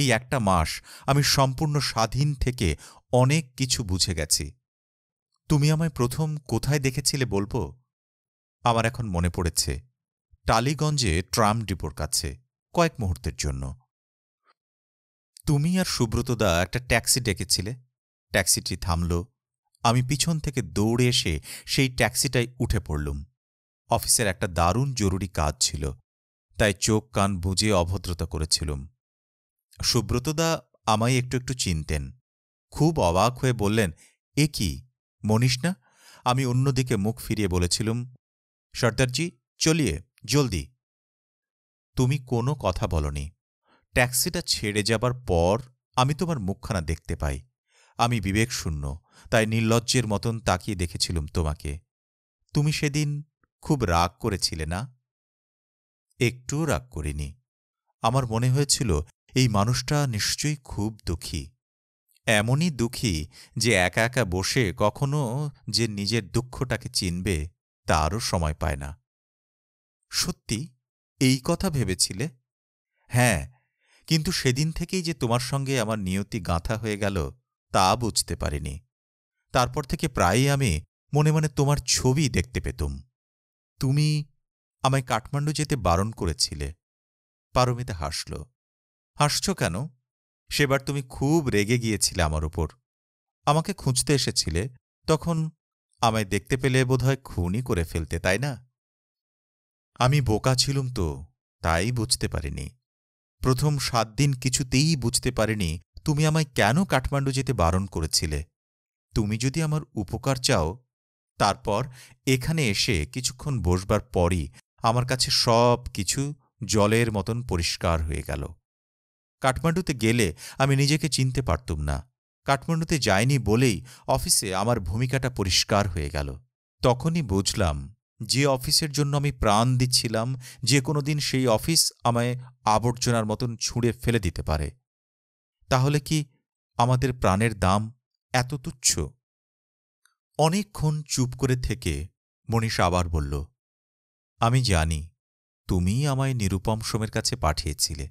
এই একটা মাস আমি সম্পূর্ণ স্বাধীন থেকে অনেক কিছু বুঝে গেছি তুমি আমায় প্রথম কোথায় দেখেছিলে বলবো আমার এখন মনে পড়েছে টালিগঞ্জে ট্রাম ডিপোর কাছে কয়েক মুহূর্তের জন্য তুমি আর সুব্রতদা একটা ট্যাক্সি ডেকেছিলে ট্যাক্সিটি থামল আমি পিছন থেকে দৌড়ে এসে সেই ট্যাক্সিটায় উঠে পড়লুম অফিসের একটা দারুণ জরুরি কাজ ছিল তাই চোখ কান বুঝে অভদ্রতা করেছিলুম সুব্রতদা আমায় একটু একটু চিনতেন খুব অবাক হয়ে বললেন এ কি মনীষ না আমি অন্যদিকে মুখ ফিরিয়ে বলেছিলুম সর্দারজি চলিয়ে জলদি তুমি কোনো কথা বলনি ট্যাক্সিটা ছেড়ে যাবার পর আমি তোমার মুখখানা দেখতে পাই আমি বিবেকশূন্য তাই নির্লজ্জের মতন তাকিয়ে দেখেছিলুম তোমাকে তুমি সেদিন খুব রাগ করেছিলে না একটুও রাগ করিনি আমার মনে হয়েছিল এই মানুষটা নিশ্চয়ই খুব দুঃখী এমনই দুঃখী যে একা একা বসে কখনো যে নিজের দুঃখটাকে চিনবে তারও সময় পায় না সত্যি এই কথা ভেবেছিলে হ্যাঁ কিন্তু সেদিন থেকেই যে তোমার সঙ্গে আমার নিয়তি গাঁথা হয়ে গেল তা বুঝতে পারিনি তারপর থেকে প্রায়ই আমি মনে মনে তোমার ছবি দেখতে পেতুম তুমি আমায় কাঠমান্ডু যেতে বারণ করেছিলে পারমিতা হাসল হাসছ কেন সেবার তুমি খুব রেগে গিয়েছিলে আমার উপর আমাকে খুঁজতে এসেছিলে তখন আমায় দেখতে পেলে বোধহয় খুনই করে ফেলতে তাই না আমি বোকা ছিলুম তো তাই বুঝতে পারিনি প্রথম সাত দিন কিছুতেই বুঝতে পারিনি তুমি আমায় কেন কাঠমান্ডু যেতে বারণ করেছিলে তুমি যদি আমার উপকার চাও তারপর এখানে এসে কিছুক্ষণ বসবার পরই আমার কাছে সব কিছু জলের মতন পরিষ্কার হয়ে গেল কাঠমান্ডুতে গেলে আমি নিজেকে চিনতে পারতুম না কাঠমান্ডুতে যাইনি বলেই অফিসে আমার ভূমিকাটা পরিষ্কার হয়ে গেল তখনই বুঝলাম যে অফিসের জন্য আমি প্রাণ দিচ্ছিলাম যে কোনো দিন সেই অফিস আমায় আবর্জনার মতন ছুঁড়ে ফেলে দিতে পারে তাহলে কি আমাদের প্রাণের দাম এত তুচ্ছ অনেকক্ষণ চুপ করে থেকে মনীষ আবার বলল আমি জানি তুমি আমায় নিরুপম সোমের কাছে পাঠিয়েছিলে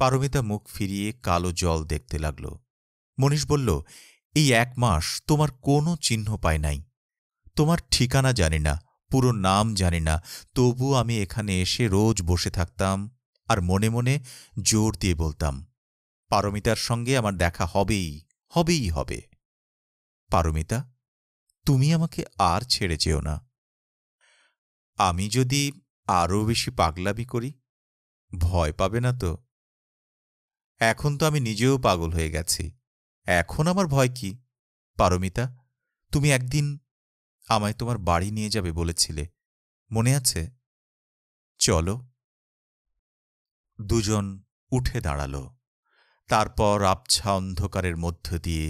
পারমিতা মুখ ফিরিয়ে কালো জল দেখতে লাগল মনীষ বলল এই এক মাস তোমার কোনো চিহ্ন পায় নাই তোমার ঠিকানা জানি না পুরো নাম জানি না তবু আমি এখানে এসে রোজ বসে থাকতাম আর মনে মনে জোর দিয়ে বলতাম পারমিতার সঙ্গে আমার দেখা হবেই হবেই হবে পারমিতা তুমি আমাকে আর ছেড়ে যেও না আমি যদি আরও বেশি পাগলামি করি ভয় পাবে না তো এখন তো আমি নিজেও পাগল হয়ে গেছি এখন আমার ভয় কি পারমিতা তুমি একদিন আমায় তোমার বাড়ি নিয়ে যাবে বলেছিলে মনে আছে চলো দুজন উঠে দাঁড়াল তারপর আবছা অন্ধকারের মধ্য দিয়ে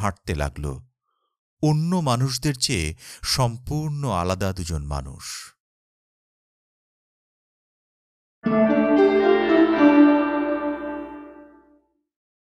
হাঁটতে লাগল অন্য মানুষদের চেয়ে সম্পূর্ণ আলাদা দুজন মানুষ